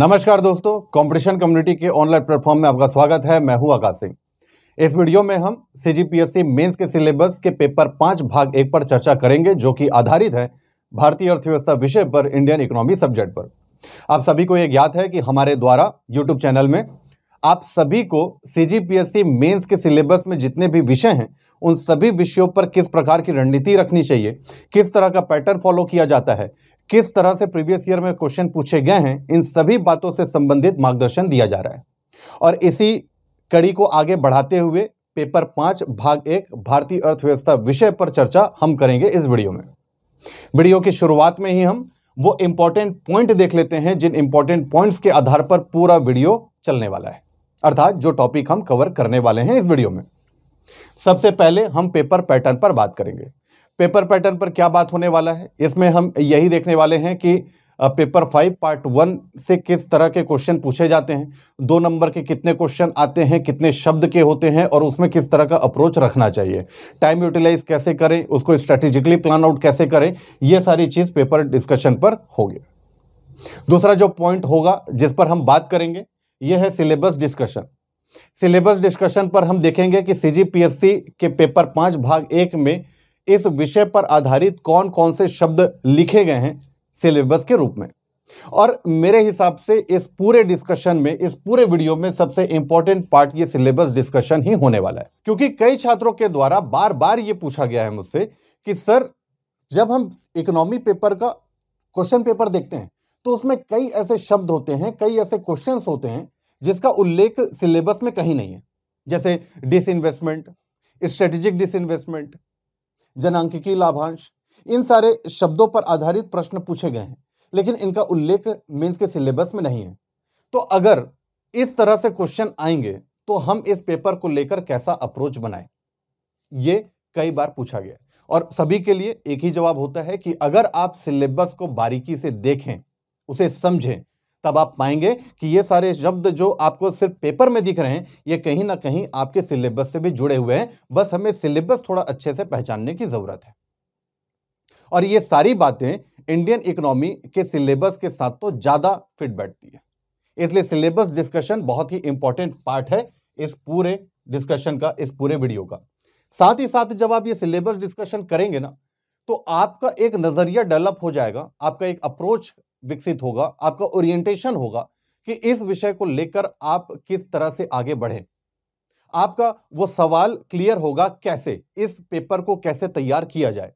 नमस्कार दोस्तों competition community के ऑनलाइन प्लेटफॉर्म में आपका स्वागत है मैं हूं आकाश सिंह इस वीडियो में हम सीजीपीएससी मेंस के सिलेबस के पेपर पाँच भाग एक पर चर्चा करेंगे जो कि आधारित है भारतीय अर्थव्यवस्था विषय पर इंडियन इकोनॉमी सब्जेक्ट पर आप सभी को एक ज्ञात है कि हमारे द्वारा यूट्यूब चैनल में आप सभी को सी जी के सिलेबस में जितने भी विषय हैं उन सभी विषयों पर किस प्रकार की रणनीति रखनी चाहिए किस तरह का पैटर्न फॉलो किया जाता है किस तरह से प्रीवियस ईयर में क्वेश्चन पूछे गए हैं इन सभी बातों से संबंधित मार्गदर्शन दिया जा रहा है और इसी कड़ी को आगे बढ़ाते हुए पेपर पाँच भाग एक भारतीय अर्थव्यवस्था विषय पर चर्चा हम करेंगे इस वीडियो में वीडियो की शुरुआत में ही हम वो इंपॉर्टेंट पॉइंट देख लेते हैं जिन इंपॉर्टेंट पॉइंट्स के आधार पर पूरा वीडियो चलने वाला है अर्थात जो टॉपिक हम कवर करने वाले हैं इस वीडियो में सबसे पहले हम पेपर पैटर्न पर बात करेंगे पेपर पैटर्न पर क्या बात होने वाला है इसमें हम यही देखने वाले हैं कि पेपर फाइव पार्ट वन से किस तरह के क्वेश्चन पूछे जाते हैं दो नंबर के कितने क्वेश्चन आते हैं कितने शब्द के होते हैं और उसमें किस तरह का अप्रोच रखना चाहिए टाइम यूटिलाइज कैसे करें उसको स्ट्रेटेजिकली प्लान आउट कैसे करें ये सारी चीज़ पेपर डिस्कशन पर होगी दूसरा जो पॉइंट होगा जिस पर हम बात करेंगे यह है सिलेबस डिस्कशन सिलेबस डिस्कशन पर हम देखेंगे कि सीजीपीएससी के पेपर पाँच भाग एक में इस विषय पर आधारित कौन कौन से शब्द लिखे गए हैं सिलेबस के रूप में और मेरे हिसाब से इस पूरे डिस्कशन में इस पूरे वीडियो में सबसे इंपॉर्टेंट पार्ट ये सिलेबस डिस्कशन ही होने वाला है क्योंकि कई छात्रों के द्वारा बार बार ये पूछा गया है मुझसे कि सर जब हम इकोनॉमी पेपर का क्वेश्चन पेपर देखते हैं तो उसमें कई ऐसे शब्द होते हैं कई ऐसे क्वेश्चंस होते हैं जिसका उल्लेख सिलेबस में कहीं नहीं है जैसे disinvestment strategic disinvestment जनांकिकी लाभांश इन सारे शब्दों पर आधारित प्रश्न पूछे गए हैं लेकिन इनका उल्लेख मीन्स के सिलेबस में नहीं है तो अगर इस तरह से क्वेश्चन आएंगे तो हम इस पेपर को लेकर कैसा अप्रोच बनाए ये कई बार पूछा गया और सभी के लिए एक ही जवाब होता है कि अगर आप सिलेबस को बारीकी से देखें उसे समझें तब आप पाएंगे कि ये सारे शब्द जो आपको सिर्फ पेपर में दिख रहे हैं ये कहीं ना कहीं आपके सिलेबस से भी जुड़े हुए हैं बस हमें सिलेबस थोड़ा अच्छे से पहचानने की ज़रूरत है और ये सारी बातें इंडियन इकोनॉमी के सिलेबस के साथ तो ज़्यादा फिट बैठती है इसलिए सिलेबस डिस्कशन बहुत ही इंपॉर्टेंट पार्ट है इस पूरे डिस्कशन का इस पूरे वीडियो का साथ ही साथ जब आप ये सिलेबस डिस्कशन करेंगे ना तो आपका एक नज़रिया डेवलप हो जाएगा आपका एक अप्रोच विकसित होगा आपका ओरिएंटेशन होगा कि इस विषय को लेकर आप किस तरह से आगे बढ़ें आपका वो सवाल क्लियर होगा कैसे इस पेपर को कैसे तैयार किया जाए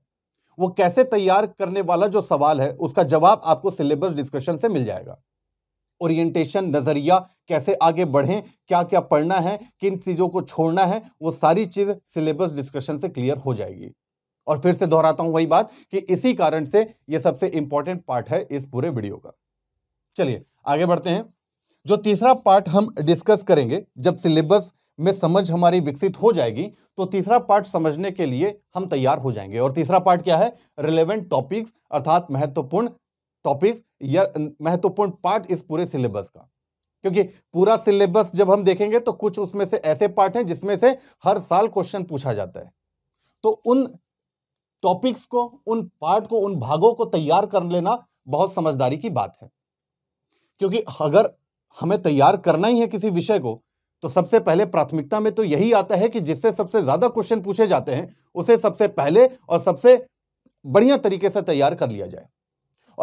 वो कैसे तैयार करने वाला जो सवाल है उसका जवाब आपको सिलेबस डिस्कशन से मिल जाएगा ओरिएंटेशन नज़रिया कैसे आगे बढ़ें क्या क्या पढ़ना है किन चीज़ों को छोड़ना है वो सारी चीज़ सिलेबस डिस्कशन से क्लियर हो जाएगी और फिर से दोहराता हूं वही बात कि इसी कारण से यह सबसे इंपॉर्टेंट पार्ट है इस पूरे वीडियो का चलिए आगे बढ़ते हैं जो तीसरा पार्ट हम डिस्कस करेंगे जब सिलेबस में समझ हमारी विकसित हो जाएगी तो तीसरा पार्ट समझने के लिए हम तैयार हो जाएंगे और तीसरा पार्ट क्या है रिलेवेंट टॉपिक्स अर्थात महत्वपूर्ण टॉपिक्स या महत्वपूर्ण पार्ट इस पूरे सिलेबस का क्योंकि पूरा सिलेबस जब हम देखेंगे तो कुछ उसमें से ऐसे पार्ट हैं जिसमें से हर साल क्वेश्चन पूछा जाता है तो उन टॉपिक्स को उन पार्ट को उन भागों को तैयार कर लेना बहुत समझदारी की बात है क्योंकि अगर हमें तैयार करना ही है किसी विषय को तो सबसे पहले प्राथमिकता में तो यही आता है कि जिससे सबसे ज़्यादा क्वेश्चन पूछे जाते हैं उसे सबसे पहले और सबसे बढ़िया तरीके से तैयार कर लिया जाए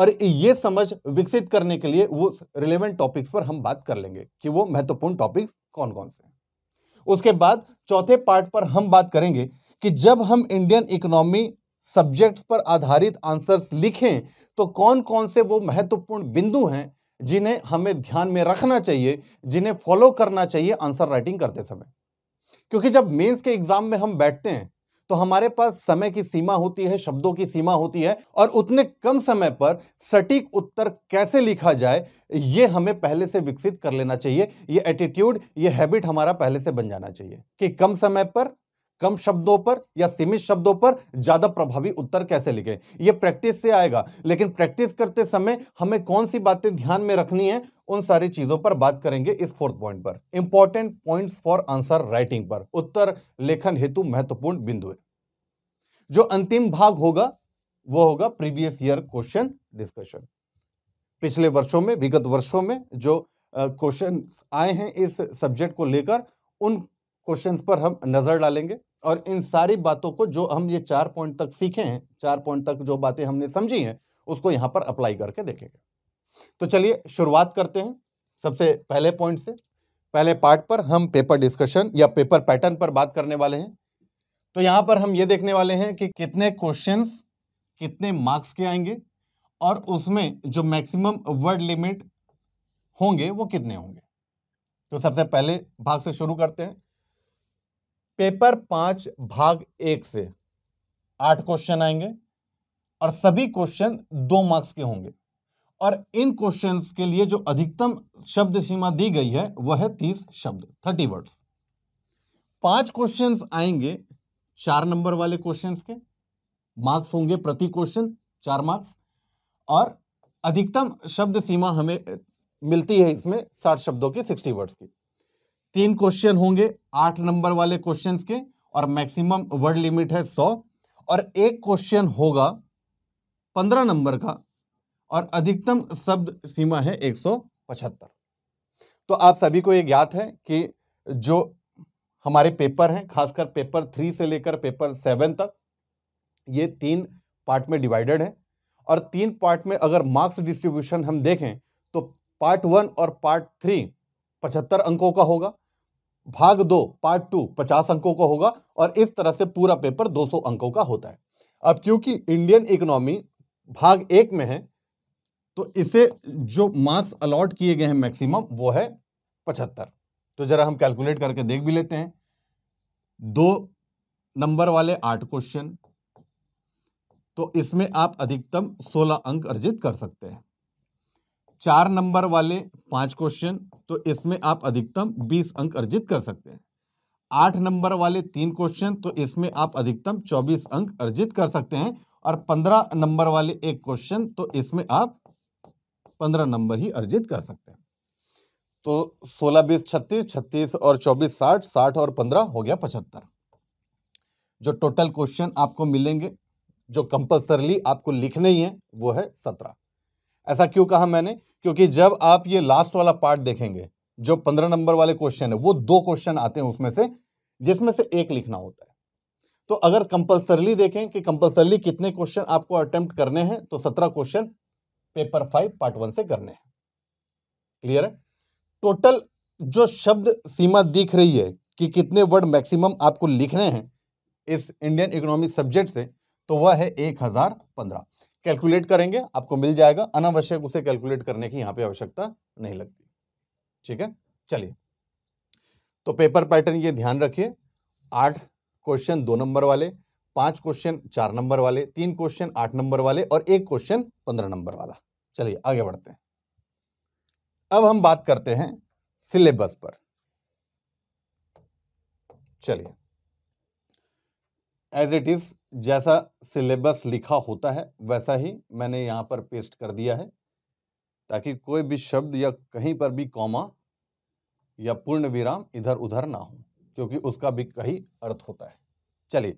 और ये समझ विकसित करने के लिए वो रिलेवेंट टॉपिक्स पर हम बात कर लेंगे कि वो महत्वपूर्ण टॉपिक्स कौन कौन से हैं उसके बाद चौथे पार्ट पर हम बात करेंगे कि जब हम इंडियन इकोनॉमी सब्जेक्ट्स पर आधारित आंसर्स लिखें तो कौन कौन से वो महत्वपूर्ण बिंदु हैं जिन्हें हमें ध्यान में रखना चाहिए जिन्हें फॉलो करना चाहिए आंसर राइटिंग करते समय क्योंकि जब मेंस के एग्जाम में हम बैठते हैं तो हमारे पास समय की सीमा होती है शब्दों की सीमा होती है और उतने कम समय पर सटीक उत्तर कैसे लिखा जाए ये हमें पहले से विकसित कर लेना चाहिए ये एटीट्यूड ये हैबिट हमारा पहले से बन जाना चाहिए कि कम समय पर कम शब्दों पर या सीमित शब्दों पर ज़्यादा प्रभावी उत्तर कैसे लिखें यह प्रैक्टिस से आएगा लेकिन प्रैक्टिस करते समय हमें कौन सी बातें ध्यान में रखनी है उन सारी चीज़ों पर बात करेंगे इस फोर्थ पॉइंट पर important points for answer writing पर उत्तर लेखन हेतु महत्वपूर्ण बिंदु जो अंतिम भाग होगा वो होगा प्रीवियस ईयर क्वेश्चन डिस्कशन पिछले वर्षों में विगत वर्षों में जो क्वेश्चन आए हैं इस सब्जेक्ट को लेकर उन क्वेश्चंस पर हम नज़र डालेंगे और इन सारी बातों को जो हम ये चार पॉइंट तक सीखे हैं चार पॉइंट तक जो बातें हमने समझी हैं उसको यहाँ पर अप्लाई करके देखेंगे तो चलिए शुरुआत करते हैं सबसे पहले पॉइंट से पहले पार्ट पर हम पेपर डिस्कशन या पेपर पैटर्न पर बात करने वाले हैं तो यहाँ पर हम ये देखने वाले हैं कि कितने क्वेश्चन कितने मार्क्स के आएंगे और उसमें जो मैक्सिमम वर्ड लिमिट होंगे वो कितने होंगे तो सबसे पहले भाग से शुरू करते हैं पेपर पांच भाग एक से आठ क्वेश्चन आएंगे और सभी क्वेश्चन दो मार्क्स के होंगे और इन क्वेश्चंस के लिए जो अधिकतम शब्द सीमा दी गई है वह है तीस शब्द थर्टी वर्ड्स पांच क्वेश्चंस आएंगे चार नंबर वाले क्वेश्चंस के मार्क्स होंगे प्रति क्वेश्चन चार मार्क्स और अधिकतम शब्द सीमा हमें मिलती है इसमें साठ शब्दों की सिक्सटी वर्ड्स की तीन क्वेश्चन होंगे आठ नंबर वाले क्वेश्चन के और मैक्सिमम वर्ड लिमिट है सौ और एक क्वेश्चन होगा पंद्रह नंबर का और अधिकतम शब्द सीमा है एक सौ पचहत्तर तो आप सभी को ये ज्ञात है कि जो हमारे पेपर हैं खासकर पेपर थ्री से लेकर पेपर सेवन तक ये तीन पार्ट में डिवाइडेड है और तीन पार्ट में अगर मार्क्स डिस्ट्रीब्यूशन हम देखें तो पार्ट वन और पार्ट थ्री पचहत्तर अंकों का होगा भाग दो पार्ट टू पचास अंकों का होगा और इस तरह से पूरा पेपर 200 अंकों का होता है अब क्योंकि इंडियन इकोनॉमी भाग एक में है तो इसे जो मार्क्स अलॉट किए गए हैं मैक्सिमम वो है पचहत्तर तो जरा हम कैलकुलेट करके देख भी लेते हैं दो नंबर वाले आठ क्वेश्चन तो इसमें आप अधिकतम सोलह अंक अर्जित कर सकते हैं चार नंबर वाले पांच क्वेश्चन तो इसमें आप अधिकतम बीस अंक अर्जित कर सकते हैं आठ नंबर वाले तीन क्वेश्चन तो इसमें आप अधिकतम चौबीस अंक अर्जित कर सकते हैं और पंद्रह नंबर वाले एक क्वेश्चन तो इसमें आप पंद्रह नंबर ही अर्जित कर सकते हैं तो सोलह बीस छत्तीस छत्तीस और चौबीस साठ साठ और पंद्रह हो गया पचहत्तर जो टोटल क्वेश्चन आपको मिलेंगे जो कंपल्सरली आपको लिखने ही है वो है सत्रह ऐसा क्यों कहा मैंने क्योंकि जब आप ये लास्ट वाला पार्ट देखेंगे जो पंद्रह नंबर वाले क्वेश्चन है वो दो क्वेश्चन आते हैं उसमें से जिसमें से एक लिखना होता है तो अगर कंपल्सरली देखें कि कंपल्सरली कितने क्वेश्चन आपको अटेम्प्ट करने हैं तो सत्रह question paper five part one से करने हैं क्लियर है टोटल जो शब्द सीमा दिख रही है कि कितने वर्ड मैक्सिमम आपको लिखने हैं इस इंडियन इकोनॉमिक सब्जेक्ट से तो वह है एक हज़ार पंद्रह कैलकुलेट करेंगे आपको मिल जाएगा अनावश्यक उसे कैलकुलेट करने की यहाँ पे आवश्यकता नहीं लगती ठीक है चलिए तो पेपर पैटर्न ये ध्यान रखिए आठ क्वेश्चन दो नंबर वाले पांच क्वेश्चन चार नंबर वाले तीन क्वेश्चन आठ नंबर वाले और एक क्वेश्चन पंद्रह नंबर वाला चलिए आगे बढ़ते हैं अब हम बात करते हैं सिलेबस पर चलिए एज इट इज़ जैसा सिलेबस लिखा होता है वैसा ही मैंने यहाँ पर पेस्ट कर दिया है ताकि कोई भी शब्द या कहीं पर भी कॉमा या पूर्ण विराम इधर उधर ना हो क्योंकि उसका भी कहीं अर्थ होता है चलिए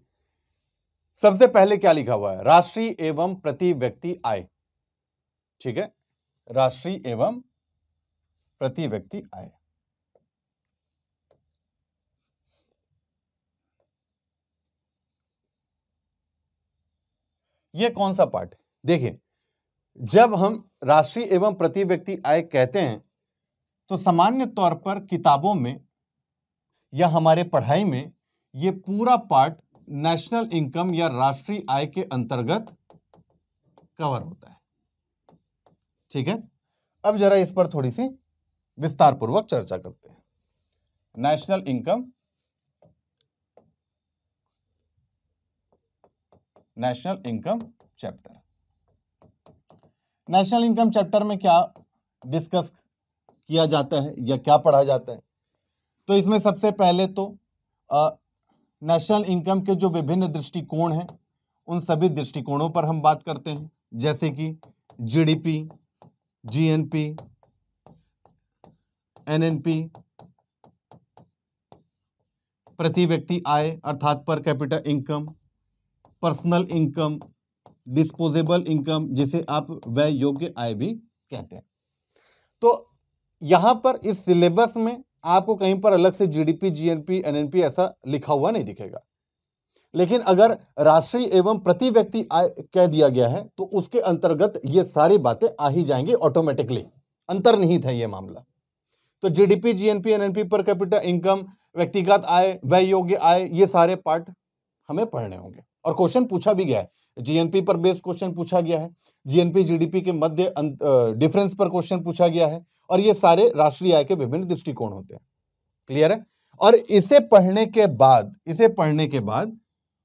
सबसे पहले क्या लिखा हुआ है राष्ट्रीय एवं प्रति व्यक्ति आय ठीक है राष्ट्रीय एवं प्रति व्यक्ति आय ये कौन सा पार्ट देखिए जब हम राष्ट्रीय एवं प्रति व्यक्ति आय कहते हैं तो सामान्य तौर पर किताबों में या हमारे पढ़ाई में ये पूरा पार्ट नेशनल इनकम या राष्ट्रीय आय के अंतर्गत कवर होता है ठीक है अब जरा इस पर थोड़ी सी विस्तार पूर्वक चर्चा करते हैं national income national income chapter national income chapter में क्या डिस्कस किया जाता है या क्या पढ़ा जाता है तो इसमें सबसे पहले तो नेशनल इनकम के जो विभिन्न दृष्टिकोण हैं उन सभी दृष्टिकोणों पर हम बात करते हैं जैसे कि जीडीपी, जीएनपी, एनएनपी, प्रति व्यक्ति आय अर्थात per capital income personal income disposable income जिसे आप वह योग्य आय भी कहते हैं तो यहां पर इस सिलेबस में आपको कहीं पर अलग से जीडीपी जीएनपी एनएनपी ऐसा लिखा हुआ नहीं दिखेगा लेकिन अगर राष्ट्रीय एवं प्रति व्यक्ति आय कह दिया गया है तो उसके अंतर्गत ये सारी बातें आ ही जाएंगी ऑटोमेटिकली अंतर्निहित है ये मामला तो GDP GNP NNP per capital income व्यक्तिगत आय व्यय योग्य आय ये सारे पार्ट हमें पढ़ने होंगे और क्वेश्चन पूछा भी गया है जीएनपी पर बेस क्वेश्चन पूछा गया है जीएनपी जीडीपी के मध्य डिफरेंस अं, पर क्वेश्चन पूछा गया है और ये सारे राष्ट्रीय आय के विभिन्न दृष्टिकोण होते हैं क्लियर है और इसे पढ़ने के बाद इसे पढ़ने के बाद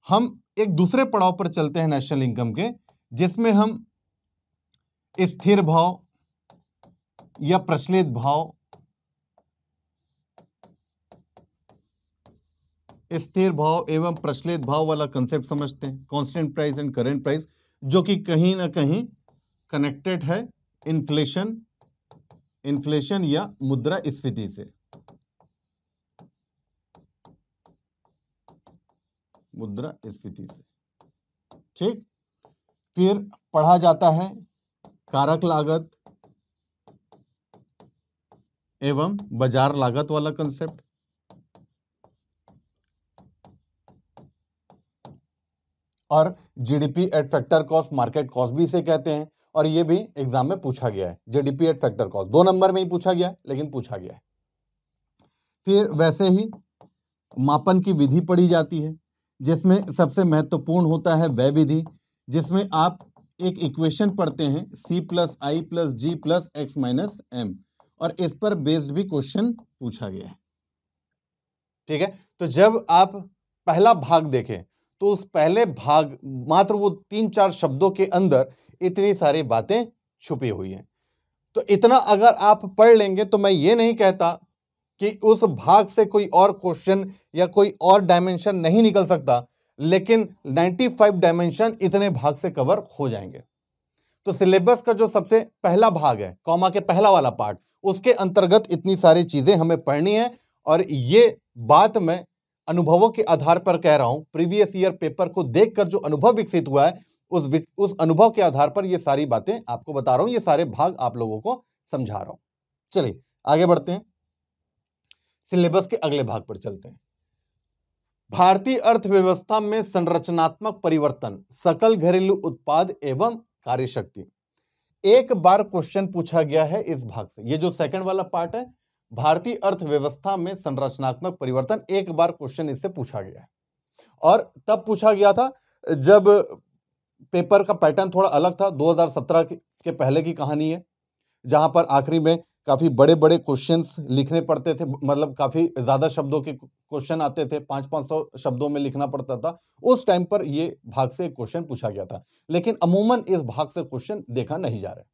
हम एक दूसरे पड़ाव पर चलते हैं नेशनल इनकम के जिसमें हम स्थिर भाव या प्रचलित भाव स्थिर भाव एवं प्रचलित भाव वाला कंसेप्ट समझते हैं constant price and current price जो कि कहीं ना कहीं कनेक्टेड है इन्फ्लेशन इन्फ्लेशन या मुद्रा स्फीति से मुद्रा स्फीति से ठीक फिर पढ़ा जाता है कारक लागत एवं बाजार लागत वाला कंसेप्ट और GDP at factor cost market cost भी इसे कहते हैं और ये भी एग्जाम में पूछा गया है जीडीपी एट फैक्टर कॉस्ट दो नंबर में ही पूछा गया लेकिन पूछा गया है फिर वैसे ही मापन की विधि पढ़ी जाती है जिसमें सबसे महत्वपूर्ण होता है वह विधि जिसमें आप एक इक्वेशन पढ़ते हैं C plus I plus G plus X minus M और इस पर बेस्ड भी क्वेश्चन पूछा गया है ठीक है तो जब आप पहला भाग देखें तो उस पहले भाग मात्र वो तीन चार शब्दों के अंदर इतनी सारी बातें छुपी हुई हैं तो इतना अगर आप पढ़ लेंगे तो मैं ये नहीं कहता कि उस भाग से कोई और क्वेश्चन या कोई और डायमेंशन नहीं निकल सकता लेकिन 95 डायमेंशन इतने भाग से कवर हो जाएंगे तो सिलेबस का जो सबसे पहला भाग है कॉमा के पहला वाला पार्ट उसके अंतर्गत इतनी सारी चीज़ें हमें पढ़नी है और ये बात मैं अनुभवों के आधार पर कह रहा हूं प्रीवियस ईयर पेपर को देखकर जो अनुभव विकसित हुआ है उस उस अनुभव के आधार पर ये सारी बातें आपको बता रहा हूं ये सारे भाग आप लोगों को समझा रहा हूं चलिए आगे बढ़ते हैं सिलेबस के अगले भाग पर चलते हैं भारतीय अर्थव्यवस्था में संरचनात्मक परिवर्तन सकल घरेलू उत्पाद एवं कार्यशक्ति एक बार क्वेश्चन पूछा गया है इस भाग से ये जो सेकंड वाला पार्ट है भारतीय अर्थव्यवस्था में संरचनात्मक परिवर्तन एक बार क्वेश्चन इससे पूछा गया है और तब पूछा गया था जब पेपर का पैटर्न थोड़ा अलग था 2017 के पहले की कहानी है जहां पर आखिरी में काफ़ी बड़े बड़े क्वेश्चंस लिखने पड़ते थे मतलब काफ़ी ज़्यादा शब्दों के क्वेश्चन आते थे पांच पांच सौ शब्दों में लिखना पड़ता था उस टाइम पर यह भाग से क्वेश्चन पूछा गया था लेकिन अमूमन इस भाग से क्वेश्चन देखा नहीं जा रहा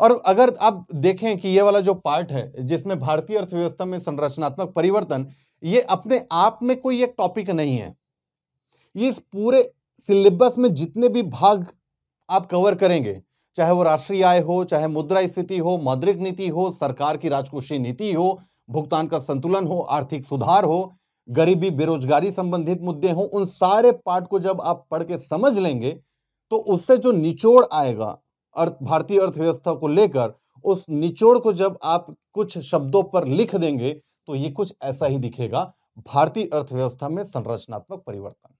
और अगर आप देखें कि ये वाला जो पार्ट है जिसमें भारतीय अर्थव्यवस्था में संरचनात्मक परिवर्तन ये अपने आप में कोई एक टॉपिक नहीं है ये इस पूरे सिलेबस में जितने भी भाग आप कवर करेंगे चाहे वो राष्ट्रीय आय हो चाहे मुद्रा स्थिति हो मौद्रिक नीति हो सरकार की राजकोषीय नीति हो भुगतान का संतुलन हो आर्थिक सुधार हो गरीबी बेरोजगारी संबंधित मुद्दे हो उन सारे पार्ट को जब आप पढ़ के समझ लेंगे तो उससे जो निचोड़ आएगा अर्थ भारतीय अर्थव्यवस्था को लेकर उस निचोड़ को जब आप कुछ शब्दों पर लिख देंगे तो ये कुछ ऐसा ही दिखेगा भारतीय अर्थव्यवस्था में संरचनात्मक परिवर्तन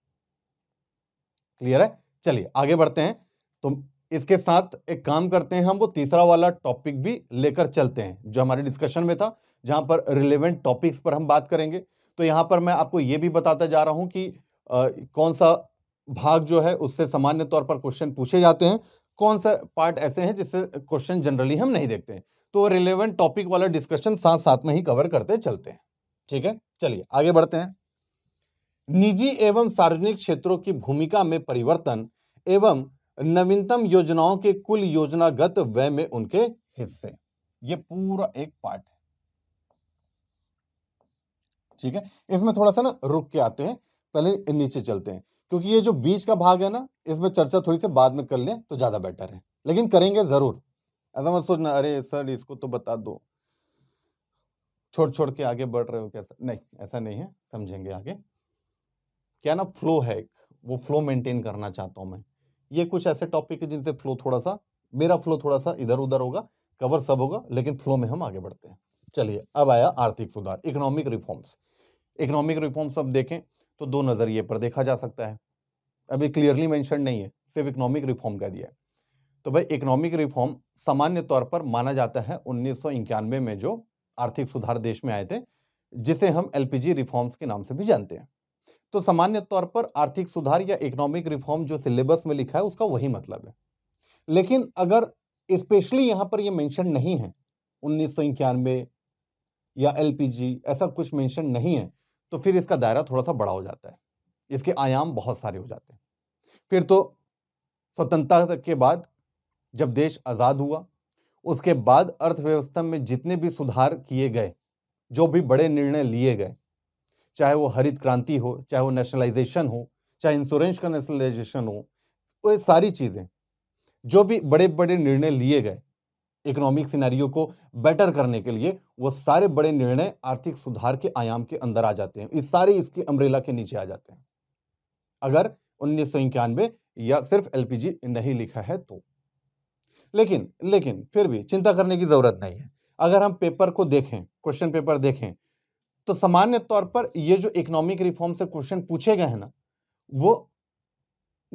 क्लियर है चलिए आगे बढ़ते हैं तो इसके साथ एक काम करते हैं हम वो तीसरा वाला टॉपिक भी लेकर चलते हैं जो हमारे डिस्कशन में था जहां पर रिलेवेंट टॉपिक्स पर हम बात करेंगे तो यहां पर मैं आपको ये भी बताता जा रहा हूं कि आ, कौन सा भाग जो है उससे सामान्य तौर पर क्वेश्चन पूछे जाते हैं कौन सा पार्ट ऐसे हैं जिससे क्वेश्चन जनरली हम नहीं देखते हैं तो रिलेवेंट टॉपिक वाला डिस्कशन साथ साथ में ही कवर करते चलते हैं ठीक है चलिए आगे बढ़ते हैं निजी एवं सार्वजनिक क्षेत्रों की भूमिका में परिवर्तन एवं नवीनतम योजनाओं के कुल योजनागत व्यय में उनके हिस्से ये पूरा एक पार्ट है ठीक है इसमें थोड़ा सा ना रुक के आते हैं पहले नीचे चलते हैं क्योंकि ये जो बीच का भाग है ना इसमें चर्चा थोड़ी सी बाद में कर लें तो ज़्यादा बेटर है लेकिन करेंगे ज़रूर ऐसा मत सोचना अरे सर इसको तो बता दो छोड़ छोड़ के आगे बढ़ रहे हो कैसा नहीं ऐसा नहीं है समझेंगे आगे क्या ना फ्लो है एक वो फ्लो मेंटेन करना चाहता हूँ मैं ये कुछ ऐसे टॉपिक है जिनसे फ्लो थोड़ा सा मेरा फ्लो थोड़ा सा इधर उधर होगा कवर सब होगा लेकिन फ्लो में हम आगे बढ़ते हैं चलिए अब आया आर्थिक सुधार इकोनॉमिक रिफॉर्म्स इकोनॉमिक रिफॉर्म्स अब देखें तो दो नज़रिए पर देखा जा सकता है अभी क्लियरली मैंशन नहीं है सिर्फ इकोनॉमिक रिफॉर्म कह दिया है तो भाई इकोनॉमिक रिफॉर्म सामान्य तौर पर माना जाता है उन्नीस में जो आर्थिक सुधार देश में आए थे जिसे हम एलपीजी रिफॉर्म्स के नाम से भी जानते हैं तो सामान्य तौर पर आर्थिक सुधार या इकोनॉमिक रिफॉर्म जो सिलेबस में लिखा है उसका वही मतलब है लेकिन अगर स्पेशली यहाँ पर ये मेंशन नहीं है उन्नीस या एलपीजी ऐसा कुछ मेंशन नहीं है तो फिर इसका दायरा थोड़ा सा बड़ा हो जाता है इसके आयाम बहुत सारे हो जाते हैं फिर तो स्वतंत्रता के बाद जब देश आज़ाद हुआ उसके बाद अर्थव्यवस्था में जितने भी सुधार किए गए जो भी बड़े निर्णय लिए गए चाहे वो हरित क्रांति हो चाहे वो नेशनलाइजेशन हो चाहे इंश्योरेंस का नेशनलाइजेशन हो वो सारी चीज़ें जो भी बड़े बड़े निर्णय लिए गए इकोनॉमिक सिनेरियो को बेटर करने के लिए वो सारे बड़े निर्णय आर्थिक सुधार के आयाम के अंदर आ जाते हैं इस सारे इसके अम्ब्रेला के नीचे आ जाते हैं अगर उन्नीस या सिर्फ एलपीजी नहीं लिखा है तो लेकिन लेकिन फिर भी चिंता करने की ज़रूरत नहीं है अगर हम पेपर को देखें क्वेश्चन पेपर देखें तो सामान्य तौर पर ये जो इकोनॉमिक रिफॉर्म से क्वेश्चन पूछे गए हैं ना वो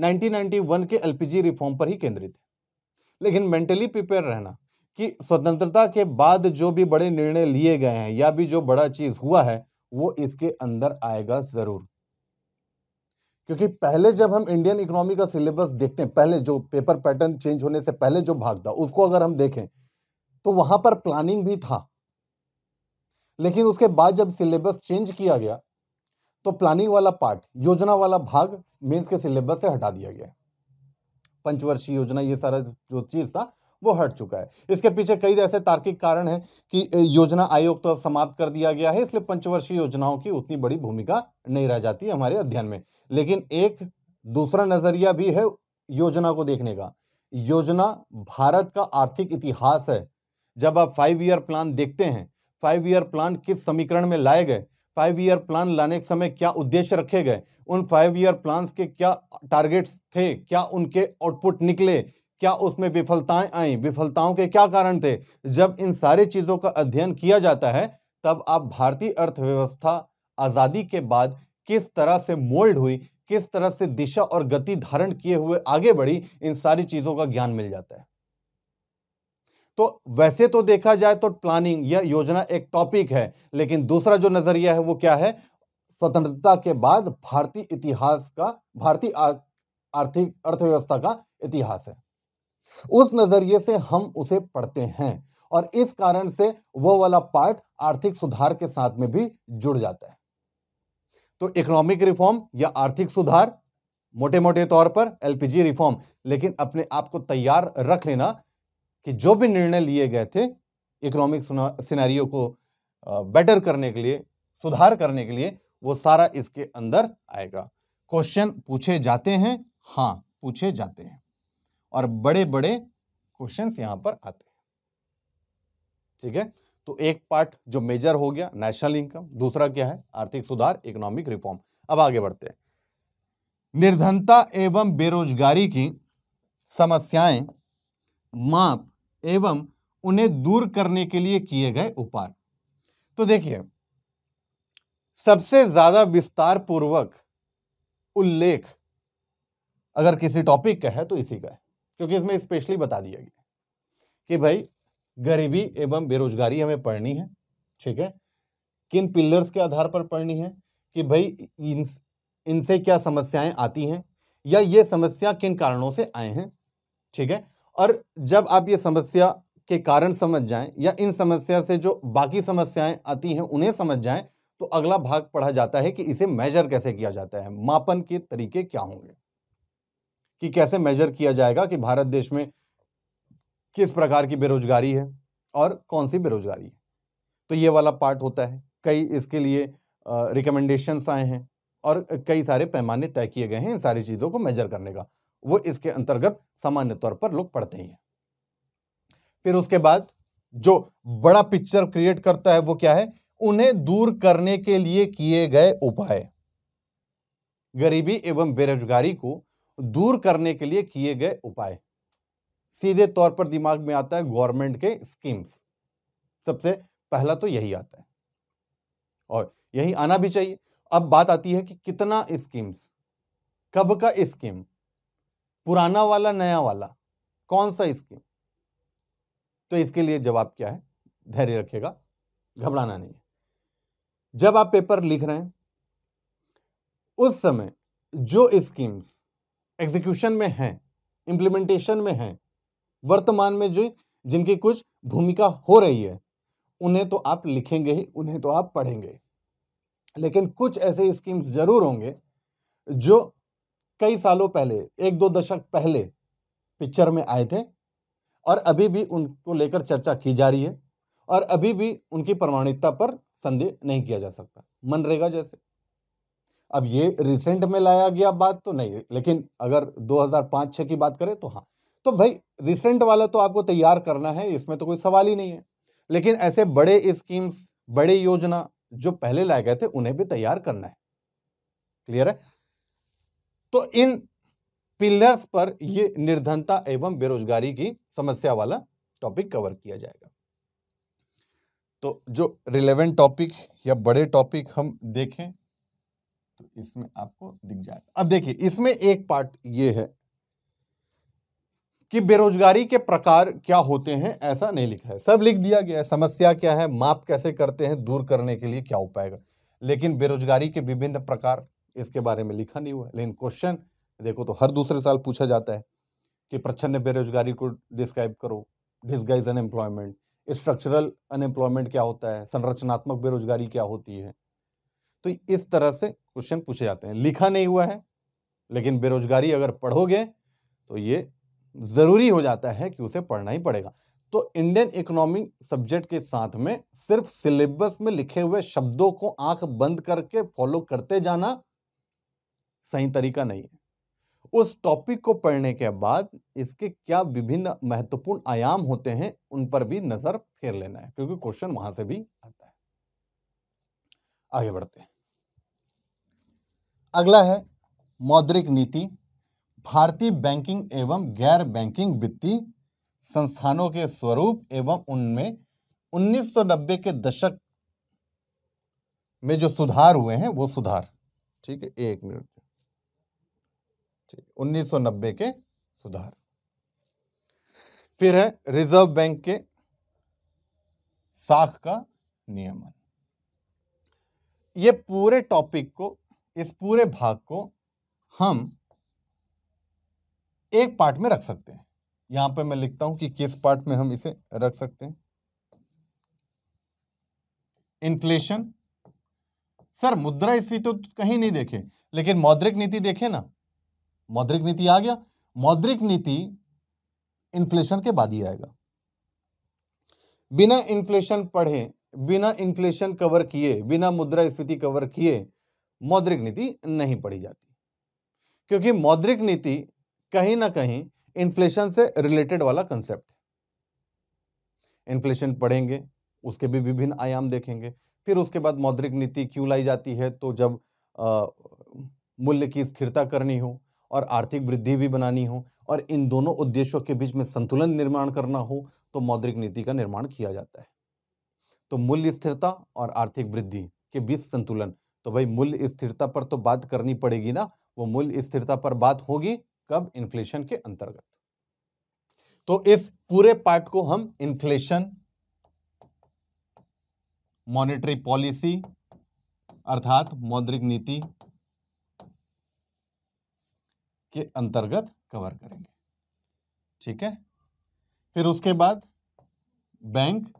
1991 के एलपीजी रिफॉर्म पर ही केंद्रित है लेकिन मेंटली प्रिपेयर रहना कि स्वतंत्रता के बाद जो भी बड़े निर्णय लिए गए हैं या भी जो बड़ा चीज हुआ है वो इसके अंदर आएगा जरूर क्योंकि पहले जब हम इंडियन इकोनॉमी का सिलेबस देखते हैं पहले जो पेपर पैटर्न चेंज होने से पहले जो भाग था उसको अगर हम देखें तो वहां पर प्लानिंग भी था लेकिन उसके बाद जब सिलेबस चेंज किया गया तो प्लानिंग वाला पार्ट योजना वाला भाग मेंस के सिलेबस से हटा दिया गया पंचवर्षीय योजना ये सारा जो चीज था वो हट चुका है इसके पीछे कई ऐसे तार्किक कारण हैं कि योजना आयोग तो अब समाप्त कर दिया गया है इसलिए पंचवर्षीय योजनाओं की उतनी बड़ी भूमिका नहीं रह जाती हमारे अध्ययन में लेकिन एक दूसरा नज़रिया भी है योजना को देखने का योजना भारत का आर्थिक इतिहास है जब आप फाइव ईयर प्लान देखते हैं फाइव ईयर प्लान किस समीकरण में लाए गए फाइव ईयर प्लान लाने के समय क्या उद्देश्य रखे गए उन फाइव ईयर प्लान्स के क्या टारगेट्स थे क्या उनके आउटपुट निकले क्या उसमें विफलताएं आई विफलताओं के क्या कारण थे जब इन सारी चीज़ों का अध्ययन किया जाता है तब आप भारतीय अर्थव्यवस्था आज़ादी के बाद किस तरह से मोल्ड हुई किस तरह से दिशा और गति धारण किए हुए आगे बढ़ी इन सारी चीज़ों का ज्ञान मिल जाता है तो वैसे तो देखा जाए तो प्लानिंग या योजना एक टॉपिक है लेकिन दूसरा जो नज़रिया है वो क्या है स्वतंत्रता के बाद भारतीय इतिहास का भारतीय आर्थिक अर्थव्यवस्था का इतिहास है उस नजरिए से हम उसे पढ़ते हैं और इस कारण से वो वाला पार्ट आर्थिक सुधार के साथ में भी जुड़ जाता है तो इकोनॉमिक रिफॉर्म या आर्थिक सुधार मोटे मोटे तौर पर एलपीजी रिफॉर्म लेकिन अपने आप को तैयार रख लेना कि जो भी निर्णय लिए गए थे इकोनॉमिक सिनेरियो को बेटर करने के लिए सुधार करने के लिए वो सारा इसके अंदर आएगा क्वेश्चन पूछे जाते हैं हाँ पूछे जाते हैं और बड़े बड़े क्वेश्चन यहां पर आते हैं ठीक है तो एक पार्ट जो मेजर हो गया नेशनल इनकम दूसरा क्या है आर्थिक सुधार इकोनॉमिक रिफॉर्म अब आगे बढ़ते हैं निर्धनता एवं बेरोजगारी की समस्याएं माप एवं उन्हें दूर करने के लिए किए गए उपाय तो देखिए सबसे ज्यादा विस्तार पूर्वक उल्लेख अगर किसी टॉपिक का है तो इसी का है क्योंकि इसमें स्पेशली बता दिया गया कि भाई गरीबी एवं बेरोजगारी हमें पढ़नी है ठीक है किन पिलर्स के आधार पर पढ़नी है कि भाई इन इनसे क्या समस्याएं आती हैं या ये समस्या किन कारणों से आए हैं ठीक है और जब आप ये समस्या के कारण समझ जाएं या इन समस्या से जो बाकी समस्याएं आती हैं उन्हें समझ जाएं तो अगला भाग पढ़ा जाता है कि इसे मेजर कैसे किया जाता है मापन के तरीके क्या होंगे कि कैसे मेजर किया जाएगा कि भारत देश में किस प्रकार की बेरोजगारी है और कौन सी बेरोजगारी है तो ये वाला पार्ट होता है कई इसके लिए रिकमेंडेशंस आए हैं और कई सारे पैमाने तय किए गए हैं इन सारी चीज़ों को मेजर करने का वो इसके अंतर्गत सामान्य तौर पर लोग पढ़ते ही हैं फिर उसके बाद जो बड़ा पिक्चर क्रिएट करता है वो क्या है उन्हें दूर करने के लिए किए गए उपाय गरीबी एवं बेरोजगारी को दूर करने के लिए किए गए उपाय सीधे तौर पर दिमाग में आता है गवर्नमेंट के स्कीम्स सबसे पहला तो यही आता है और यही आना भी चाहिए अब बात आती है कि कितना स्कीम्स कब का स्कीम पुराना वाला नया वाला कौन सा स्कीम तो इसके लिए जवाब क्या है धैर्य रखेगा घबराना नहीं जब आप पेपर लिख रहे हैं उस समय जो स्कीम्स एग्जीक्यूशन में हैं इम्प्लीमेंटेशन में हैं वर्तमान में जो जिनकी कुछ भूमिका हो रही है उन्हें तो आप लिखेंगे ही उन्हें तो आप पढ़ेंगे लेकिन कुछ ऐसे स्कीम्स जरूर होंगे जो कई सालों पहले एक दो दशक पहले पिक्चर में आए थे और अभी भी उनको लेकर चर्चा की जा रही है और अभी भी उनकी प्रमाणिकता पर संदेह नहीं किया जा सकता मनरेगा जैसे अब ये रिसेंट में लाया गया बात तो नहीं लेकिन अगर 2005 हजार की बात करें तो हाँ तो भाई रिसेंट वाला तो आपको तैयार करना है इसमें तो कोई सवाल ही नहीं है लेकिन ऐसे बड़े स्कीम्स बड़े योजना जो पहले लाए गए थे उन्हें भी तैयार करना है क्लियर है तो इन पिलर्स पर ये निर्धनता एवं बेरोजगारी की समस्या वाला टॉपिक कवर किया जाएगा तो जो रिलेवेंट टॉपिक या बड़े टॉपिक हम देखें तो इसमें आपको दिख जाएगा अब देखिए इसमें एक पार्ट ये है कि बेरोजगारी के प्रकार क्या होते हैं ऐसा नहीं लिखा है सब लिख दिया गया है समस्या क्या है माप कैसे करते हैं दूर करने के लिए क्या उपाय लेकिन बेरोजगारी के विभिन्न प्रकार इसके बारे में लिखा नहीं हुआ है लेकिन क्वेश्चन देखो तो हर दूसरे साल पूछा जाता है कि प्रच्छन्न बेरोजगारी को डिस्क्राइब करो डिस्गाइज अनएम्प्लॉयमेंट स्ट्रक्चरल अनएम्प्लॉयमेंट क्या होता है संरचनात्मक बेरोजगारी क्या होती है तो इस तरह से क्वेश्चन पूछे जाते हैं लिखा नहीं हुआ है लेकिन बेरोजगारी अगर पढ़ोगे तो ये ज़रूरी हो जाता है कि उसे पढ़ना ही पड़ेगा तो इंडियन इकोनॉमी सब्जेक्ट के साथ में सिर्फ सिलेबस में लिखे हुए शब्दों को आंख बंद करके फॉलो करते जाना सही तरीका नहीं है उस टॉपिक को पढ़ने के बाद इसके क्या विभिन्न महत्वपूर्ण आयाम होते हैं उन पर भी नजर फेर लेना है क्योंकि क्वेश्चन वहां से भी आता है आगे बढ़ते हैं अगला है मौद्रिक नीति भारतीय बैंकिंग एवं गैर बैंकिंग वित्तीय संस्थानों के स्वरूप एवं उनमें 1990 के दशक में जो सुधार हुए हैं वो सुधार ठीक है एक मिनट ठीक 1990 के सुधार फिर है रिजर्व बैंक के साख का नियमन ये पूरे टॉपिक को इस पूरे भाग को हम एक पार्ट में रख सकते हैं यहां पर मैं लिखता हूं कि किस पार्ट में हम इसे रख सकते हैं इन्फ्लेशन सर मुद्रा इस तो कहीं नहीं देखे लेकिन मौद्रिक नीति देखे ना मौद्रिक नीति आ गया मौद्रिक नीति इन्फ्लेशन के बाद ही आएगा बिना इन्फ्लेशन पढ़े बिना इन्फ्लेशन कवर किए बिना मुद्रा स्फीति कवर किए मौद्रिक नीति नहीं पढ़ी जाती क्योंकि मौद्रिक नीति कहीं ना कहीं इन्फ्लेशन से रिलेटेड वाला कंसेप्ट है इन्फ्लेशन पढ़ेंगे उसके भी विभिन्न आयाम देखेंगे फिर उसके बाद मौद्रिक नीति क्यों लाई जाती है तो जब मूल्य की स्थिरता करनी हो और आर्थिक वृद्धि भी बनानी हो और इन दोनों उद्देश्यों के बीच में संतुलन निर्माण करना हो तो मौद्रिक नीति का निर्माण किया जाता है तो मूल्य स्थिरता और आर्थिक वृद्धि के बीच संतुलन तो भाई मूल्य स्थिरता पर तो बात करनी पड़ेगी ना वो मूल्य स्थिरता पर बात होगी कब इन्फ्लेशन के अंतर्गत तो इस पूरे पार्ट को हम इन्फ्लेशन मॉनेटरी पॉलिसी अर्थात मौद्रिक नीति के अंतर्गत कवर करेंगे ठीक है फिर उसके बाद bank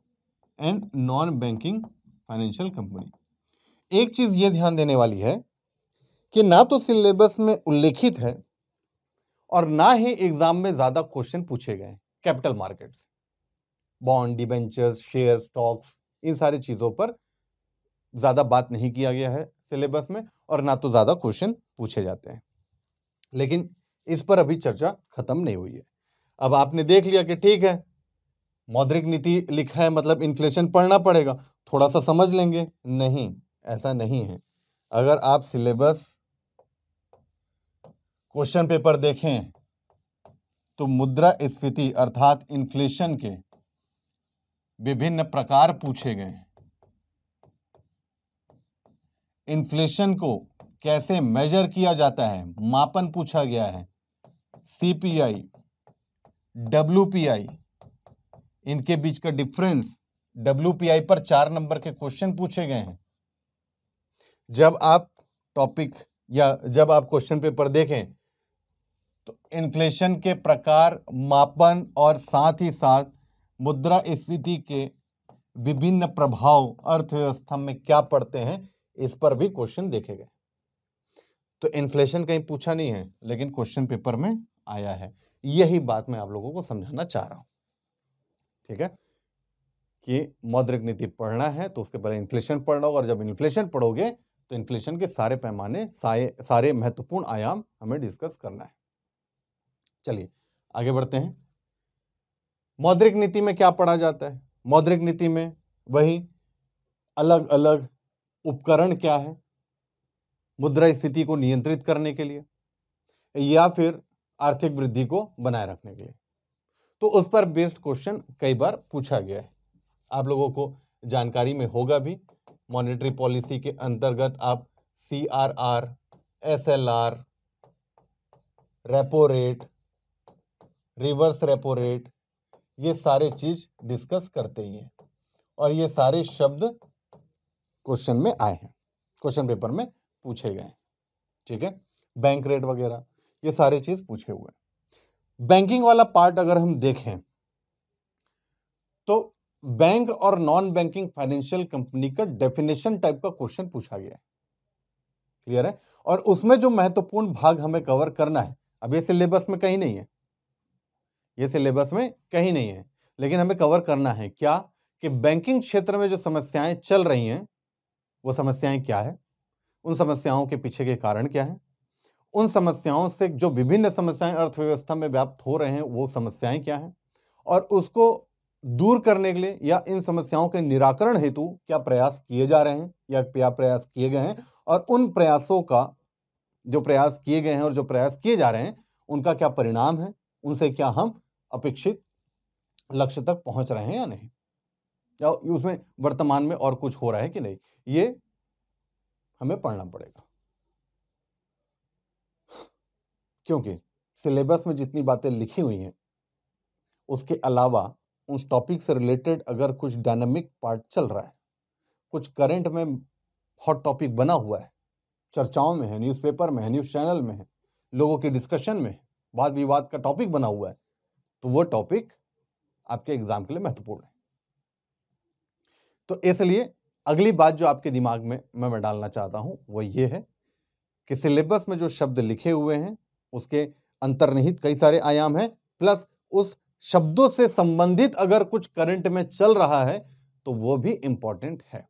and non banking financial company एक चीज़ ये ध्यान देने वाली है कि ना तो सिलेबस में उल्लेखित है और ना ही एग्जाम में ज़्यादा क्वेश्चन पूछे गए capital markets bond debentures share stocks इन सारी चीज़ों पर ज़्यादा बात नहीं किया गया है सिलेबस में और ना तो ज़्यादा क्वेश्चन पूछे जाते हैं लेकिन इस पर अभी चर्चा खत्म नहीं हुई है अब आपने देख लिया कि ठीक है मौद्रिक नीति लिखा है मतलब इन्फ्लेशन पढ़ना पड़ेगा थोड़ा सा समझ लेंगे नहीं ऐसा नहीं है अगर आप सिलेबस क्वेश्चन पेपर देखें तो मुद्रा स्फीति अर्थात इन्फ्लेशन के विभिन्न प्रकार पूछे गए इन्फ्लेशन को कैसे मेजर किया जाता है मापन पूछा गया है सीपीआई डब्ल्यूपीआई इनके बीच का डिफरेंस डब्ल्यूपीआई पर चार नंबर के क्वेश्चन पूछे गए हैं जब आप टॉपिक या जब आप क्वेश्चन पेपर देखें तो इन्फ्लेशन के प्रकार मापन और साथ ही साथ मुद्रा स्फीति के विभिन्न प्रभाव अर्थव्यवस्था में क्या पड़ते हैं इस पर भी क्वेश्चन देखे गए तो इन्फ्लेशन कहीं पूछा नहीं है लेकिन क्वेश्चन पेपर में आया है यही बात मैं आप लोगों को समझाना चाह रहा हूं ठीक है कि मौद्रिक नीति पढ़ना है तो उसके पहले इन्फ्लेशन पढ़ना होगा और जब इन्फ्लेशन पढ़ोगे तो इन्फ्लेशन के सारे पैमाने सारे महत्वपूर्ण आयाम हमें डिस्कस करना है चलिए आगे बढ़ते हैं मौद्रिक नीति में क्या पढ़ा जाता है मौद्रिक नीति में वही अलग अलग उपकरण क्या है मुद्रा स्थिति को नियंत्रित करने के लिए या फिर आर्थिक वृद्धि को बनाए रखने के लिए तो उस पर बेस्ड क्वेश्चन कई बार पूछा गया है आप लोगों को जानकारी में होगा भी मॉनेटरी पॉलिसी के अंतर्गत आप C R R S L R repo rate reverse repo rate ये सारे चीज डिस्कस करते ही हैं और ये सारे शब्द क्वेश्चन में आए हैं क्वेश्चन पेपर में पूछे गए हैं ठीक है बैंक रेट वगैरह ये सारे चीज पूछे हुए हैं बैंकिंग वाला पार्ट अगर हम देखें तो बैंक और नॉन बैंकिंग फाइनेंशियल कंपनी का डेफिनेशन टाइप का क्वेश्चन पूछा गया क्लियर है और उसमें जो महत्वपूर्ण भाग हमें कवर करना है अब ये सिलेबस में कहीं नहीं है ये सिलेबस में कहीं नहीं है लेकिन हमें कवर करना है क्या कि बैंकिंग क्षेत्र में जो समस्याएं चल रही हैं वो समस्याएं क्या है उन समस्याओं के पीछे के कारण क्या है उन समस्याओं से जो विभिन्न समस्याएं अर्थव्यवस्था में व्याप्त हो रहे हैं वो समस्याएं क्या हैं और उसको दूर करने के लिए या इन समस्याओं के निराकरण हेतु क्या प्रयास किए जा रहे हैं या क्या प्रयास किए गए हैं और उन प्रयासों का जो प्रयास किए गए हैं और जो प्रयास किए जा रहे हैं उनका क्या परिणाम है उनसे क्या हम अपेक्षित लक्ष्य तक पहुंच रहे हैं या नहीं या उसमें वर्तमान में और कुछ हो रहा है कि नहीं ये हमें पढ़ना पड़ेगा क्योंकि सिलेबस में जितनी बातें लिखी हुई हैं उसके अलावा उस टॉपिक से रिलेटेड अगर कुछ डायनामिक पार्ट चल रहा है कुछ करंट में हॉट टॉपिक बना हुआ है चर्चाओं में है न्यूज़पेपर में है न्यूज़ चैनल में है लोगों के डिस्कशन में वाद विवाद का टॉपिक बना हुआ है तो वो टॉपिक आपके एग्जाम के लिए महत्वपूर्ण है तो इसलिए अगली बात जो आपके दिमाग में मैं मैं डालना चाहता हूँ वो ये है कि सिलेबस में जो शब्द लिखे हुए हैं उसके अंतर्निहित कई सारे आयाम हैं प्लस उस शब्दों से संबंधित अगर कुछ करंट में चल रहा है तो वो भी इंपॉर्टेंट है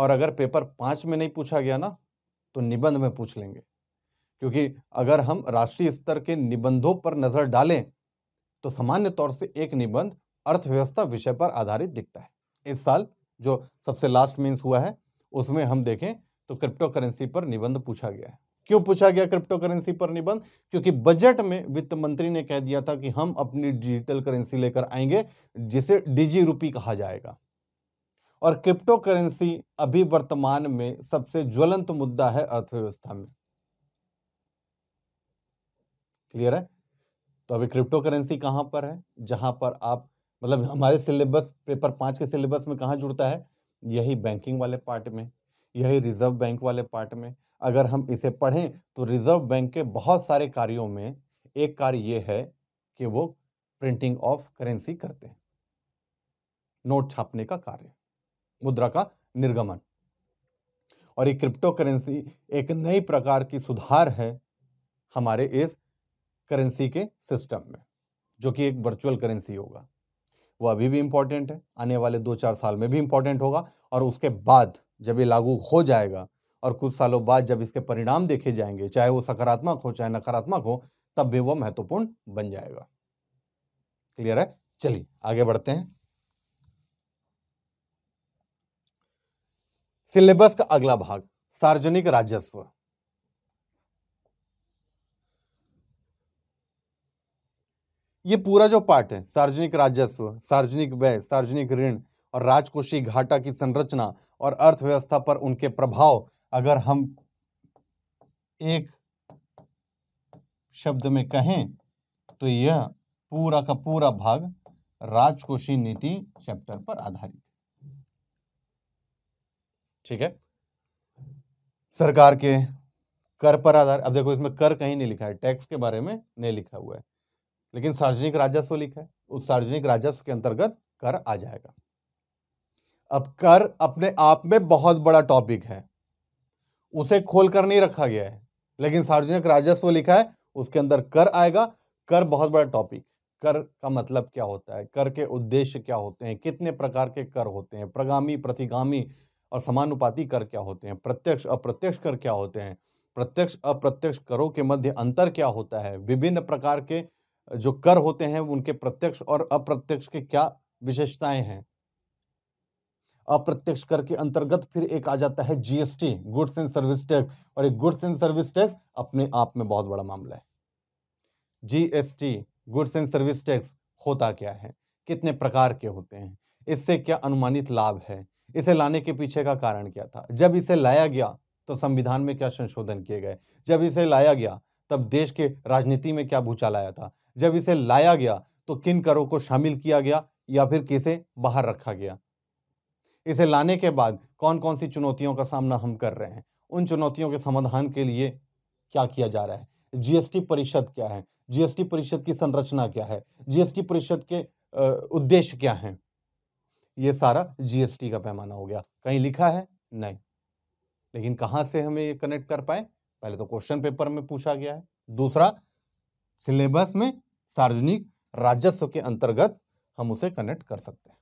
और अगर पेपर पांच में नहीं पूछा गया ना तो निबंध में पूछ लेंगे क्योंकि अगर हम राष्ट्रीय स्तर के निबंधों पर नज़र डालें तो सामान्य तौर से एक निबंध अर्थव्यवस्था विषय पर आधारित दिखता है इस साल जो सबसे लास्ट मीन्स हुआ है उसमें हम देखें तो क्रिप्टो करेंसी पर निबंध पूछा गया है क्यों पूछा गया क्रिप्टो करेंसी पर निबंध क्योंकि बजट में वित्त मंत्री ने कह दिया था कि हम अपनी डिजिटल करेंसी लेकर आएंगे जिसे डिजी रूपी कहा जाएगा और क्रिप्टो करेंसी अभी वर्तमान में सबसे ज्वलंत मुद्दा है अर्थव्यवस्था में क्लियर है तो अभी क्रिप्टो करेंसी कहां पर है जहां पर आप मतलब हमारे सिलेबस पेपर पांच के सिलेबस में कहा जुड़ता है यही बैंकिंग वाले पार्ट में यही रिजर्व बैंक वाले पार्ट में अगर हम इसे पढ़ें तो रिज़र्व बैंक के बहुत सारे कार्यों में एक कार्य ये है कि वो प्रिंटिंग ऑफ करेंसी करते हैं नोट छापने का कार्य मुद्रा का निर्गमन और ये क्रिप्टो करेंसी एक नई प्रकार की सुधार है हमारे इस करेंसी के सिस्टम में जो कि एक वर्चुअल करेंसी होगा वो अभी भी इंपॉर्टेंट है आने वाले दो चार साल में भी इंपॉर्टेंट होगा और उसके बाद जब ये लागू हो जाएगा और कुछ सालों बाद जब इसके परिणाम देखे जाएंगे चाहे वो सकारात्मक हो चाहे नकारात्मक हो तब भी वह महत्वपूर्ण बन जाएगा क्लियर है चलिए आगे बढ़ते हैं सिलेबस का अगला भाग सार्वजनिक राजस्व ये पूरा जो पार्ट है सार्वजनिक राजस्व सार्वजनिक व्यय सार्वजनिक ऋण और राजकोषीय घाटा की संरचना और अर्थव्यवस्था पर उनके प्रभाव अगर हम एक शब्द में कहें तो यह पूरा का पूरा भाग राजकोषीय नीति चैप्टर पर आधारित ठीक है सरकार के कर पर आधार अब देखो इसमें कर कहीं नहीं लिखा है टैक्स के बारे में नहीं लिखा हुआ है लेकिन सार्वजनिक राजस्व लिखा है उस सार्वजनिक राजस्व के अंतर्गत कर आ जाएगा अब कर अपने आप में बहुत बड़ा टॉपिक है उसे खोल कर नहीं रखा गया है लेकिन सार्वजनिक राजस्व लिखा है उसके अंदर कर आएगा कर बहुत बड़ा टॉपिक कर का मतलब क्या होता है कर के उद्देश्य क्या होते हैं कितने प्रकार के कर होते हैं प्रगामी प्रतिगामी और समानुपाती कर क्या होते हैं प्रत्यक्ष अप्रत्यक्ष कर क्या होते हैं प्रत्यक्ष अप्रत्यक्ष करों के मध्य अंतर क्या होता है विभिन्न प्रकार के जो कर होते हैं उनके प्रत्यक्ष और अप्रत्यक्ष के क्या विशेषताएं हैं अप्रत्यक्ष कर के अंतर्गत फिर एक आ जाता है GST goods and service tax और एक गुड्स एंड सर्विस टैक्स अपने आप में बहुत बड़ा मामला है GST goods and service tax होता क्या है कितने प्रकार के होते हैं इससे क्या अनुमानित लाभ है इसे लाने के पीछे का कारण क्या था जब इसे लाया गया तो संविधान में क्या संशोधन किए गए जब इसे लाया गया तब देश के राजनीति में क्या भूचाल आया था जब इसे लाया गया तो किन करों को शामिल किया गया या फिर किसे बाहर रखा गया इसे लाने के बाद कौन कौन सी चुनौतियों का सामना हम कर रहे हैं उन चुनौतियों के समाधान के लिए क्या किया जा रहा है जीएसटी परिषद क्या है जीएसटी परिषद की संरचना क्या है जीएसटी परिषद के उद्देश्य क्या हैं ये सारा जीएसटी का पैमाना हो गया कहीं लिखा है नहीं लेकिन कहाँ से हमें ये कनेक्ट कर पाए पहले तो क्वेश्चन पेपर में पूछा गया है दूसरा सिलेबस में सार्वजनिक राजस्व के अंतर्गत हम उसे कनेक्ट कर सकते हैं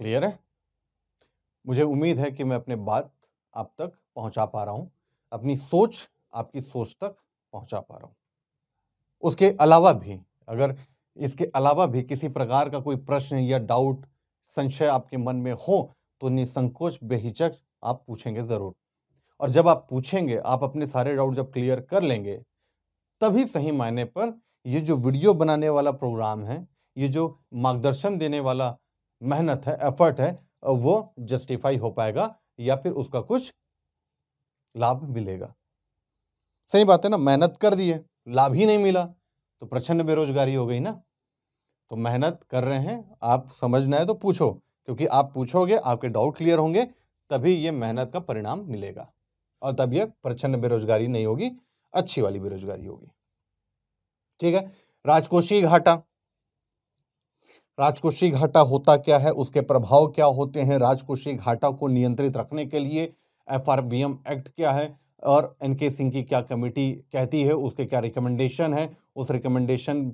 क्लियर है मुझे उम्मीद है कि मैं अपने बात आप तक पहुंचा पा रहा हूं अपनी सोच आपकी सोच तक पहुंचा पा रहा हूं उसके अलावा भी अगर इसके अलावा भी किसी प्रकार का कोई प्रश्न या डाउट संशय आपके मन में हो तो निसंकोच बेहिचक आप पूछेंगे ज़रूर और जब आप पूछेंगे आप अपने सारे डाउट जब क्लियर कर लेंगे तभी सही मायने पर ये जो वीडियो बनाने वाला प्रोग्राम है ये जो मार्गदर्शन देने वाला मेहनत है एफर्ट है वो जस्टिफाई हो पाएगा या फिर उसका कुछ लाभ मिलेगा सही बात है ना मेहनत कर दिए लाभ ही नहीं मिला तो प्रचंड बेरोजगारी हो गई ना तो मेहनत कर रहे हैं आप समझना है तो पूछो क्योंकि आप पूछोगे आपके डाउट क्लियर होंगे तभी ये मेहनत का परिणाम मिलेगा और तब ये प्रचंड बेरोजगारी नहीं होगी अच्छी वाली बेरोजगारी होगी ठीक है राजकोषीय घाटा राजकोषीय घाटा होता क्या है उसके प्रभाव क्या होते हैं राजकोषीय घाटा को नियंत्रित रखने के लिए एफ एक्ट क्या है और एन के सिंह की क्या कमेटी कहती है उसके क्या रिकमेंडेशन है उस रिकमेंडेशन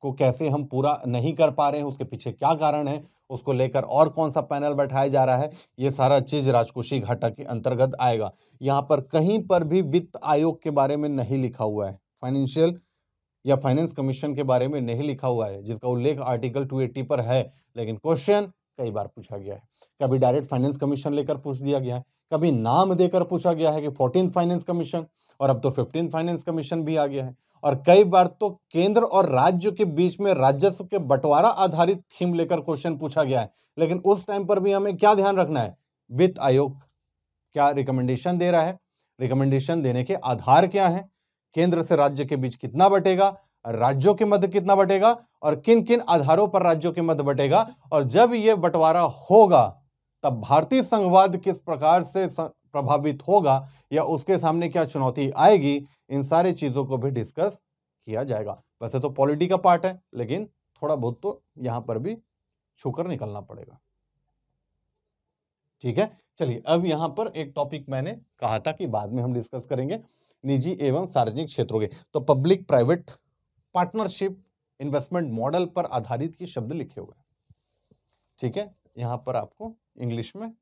को कैसे हम पूरा नहीं कर पा रहे हैं उसके पीछे क्या कारण है उसको लेकर और कौन सा पैनल बैठाया जा रहा है ये सारा चीज़ राजकोषीय घाटा के अंतर्गत आएगा यहाँ पर कहीं पर भी वित्त आयोग के बारे में नहीं लिखा हुआ है फाइनेंशियल या फाइनेंस कमीशन के बारे में नहीं लिखा हुआ है जिसका उल्लेख आर्टिकल 280 पर है लेकिन क्वेश्चन कई बार पूछा गया है कभी डायरेक्ट फाइनेंस कमीशन लेकर पूछ दिया गया है कभी नाम देकर पूछा गया है कि फोर्टीन फाइनेंस कमीशन और अब तो फिफ्टीन फाइनेंस कमीशन भी आ गया है और कई बार तो केंद्र और राज्य के बीच में राजस्व के बंटवारा आधारित थीम लेकर क्वेश्चन पूछा गया है लेकिन उस टाइम पर भी हमें क्या ध्यान रखना है वित्त आयोग क्या रिकमेंडेशन दे रहा है रिकमेंडेशन देने के आधार क्या है केंद्र से राज्य के बीच कितना बटेगा राज्यों के मध्य कितना बटेगा और किन किन आधारों पर राज्यों के मध्य बटेगा और जब ये बंटवारा होगा तब भारतीय संघवाद किस प्रकार से प्रभावित होगा या उसके सामने क्या चुनौती आएगी इन सारी चीज़ों को भी डिस्कस किया जाएगा वैसे तो पॉलिटी का पार्ट है लेकिन थोड़ा बहुत तो यहां पर भी छूकर निकलना पड़ेगा ठीक है चलिए अब यहां पर एक टॉपिक मैंने कहा था कि बाद में हम डिस्कस करेंगे निजी एवं सार्वजनिक क्षेत्रों के तो public private partnership investment model पर आधारित ही शब्द लिखे हुए ठीक है यहाँ पर आपको इंग्लिश में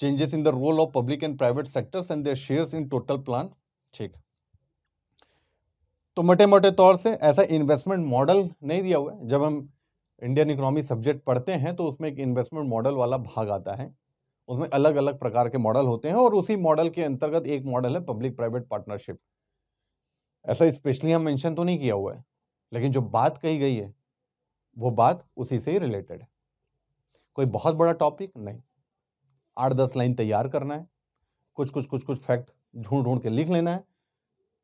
changes in the role of public and private sectors and their shares in total plan ठीक तो मोटे मोटे तौर से ऐसा इन्वेस्टमेंट मॉडल नहीं दिया हुआ है जब हम इंडियन इकोनॉमी सब्जेक्ट पढ़ते हैं तो उसमें एक इन्वेस्टमेंट मॉडल वाला भाग आता है उसमें अलग अलग प्रकार के मॉडल होते हैं और उसी मॉडल के अंतर्गत एक मॉडल है पब्लिक प्राइवेट पार्टनरशिप ऐसा स्पेशली हम मेंशन तो नहीं किया हुआ है लेकिन जो बात कही गई है वो बात उसी से ही रिलेटेड है कोई बहुत बड़ा टॉपिक नहीं आठ दस लाइन तैयार करना है कुछ कुछ कुछ कुछ फैक्ट ढूंढ ढूंढ के लिख लेना है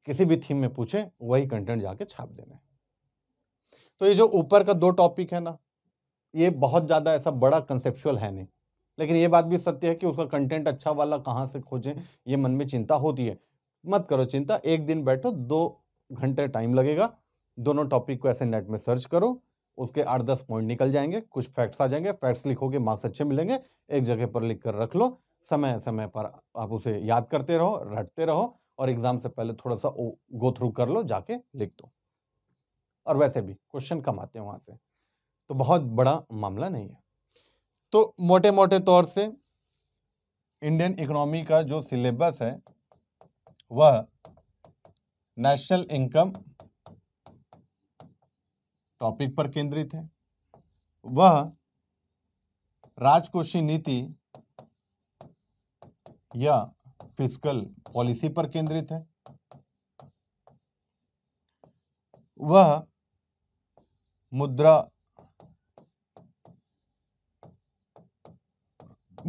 किसी भी थीम में पूछे वही कंटेंट जाके छाप देना है तो ये जो ऊपर का दो टॉपिक है ना ये बहुत ज़्यादा ऐसा बड़ा कंसेप्चुअल है नहीं लेकिन ये बात भी सत्य है कि उसका कंटेंट अच्छा वाला कहाँ से खोजें ये मन में चिंता होती है मत करो चिंता एक दिन बैठो दो घंटे टाइम लगेगा दोनों टॉपिक को ऐसे नेट में सर्च करो उसके आठ दस पॉइंट निकल जाएंगे कुछ फैक्ट्स आ जाएंगे फैक्ट्स लिखोगे मार्क्स अच्छे मिलेंगे एक जगह पर लिख कर रख लो समय समय पर आप उसे याद करते रहो रटते रहो और एग्ज़ाम से पहले थोड़ा सा गो थ्रू कर लो जाके लिख दो और वैसे भी क्वेश्चन कम आते हैं वहाँ से तो बहुत बड़ा मामला नहीं है तो मोटे मोटे तौर से इंडियन इकोनॉमी का जो सिलेबस है वह नेशनल इनकम टॉपिक पर केंद्रित है वह राजकोषीय नीति या फिजिकल पॉलिसी पर केंद्रित है वह मुद्रा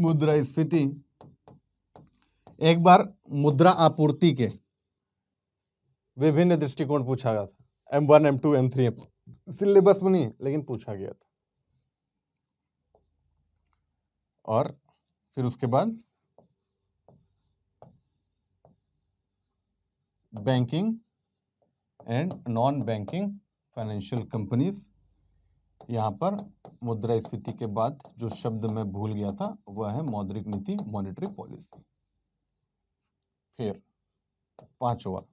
मुद्रा मुद्रास्फीति एक बार मुद्रा आपूर्ति के विभिन्न दृष्टिकोण पूछा गया था M one M two M three M syllabus में नहीं लेकिन पूछा गया था और फिर उसके बाद banking and non banking financial companies यहाँ पर मुद्रा स्फीति के बाद जो शब्द मैं भूल गया था वह है मौद्रिक नीति मॉनेटरी पॉलिसी फिर पांचवा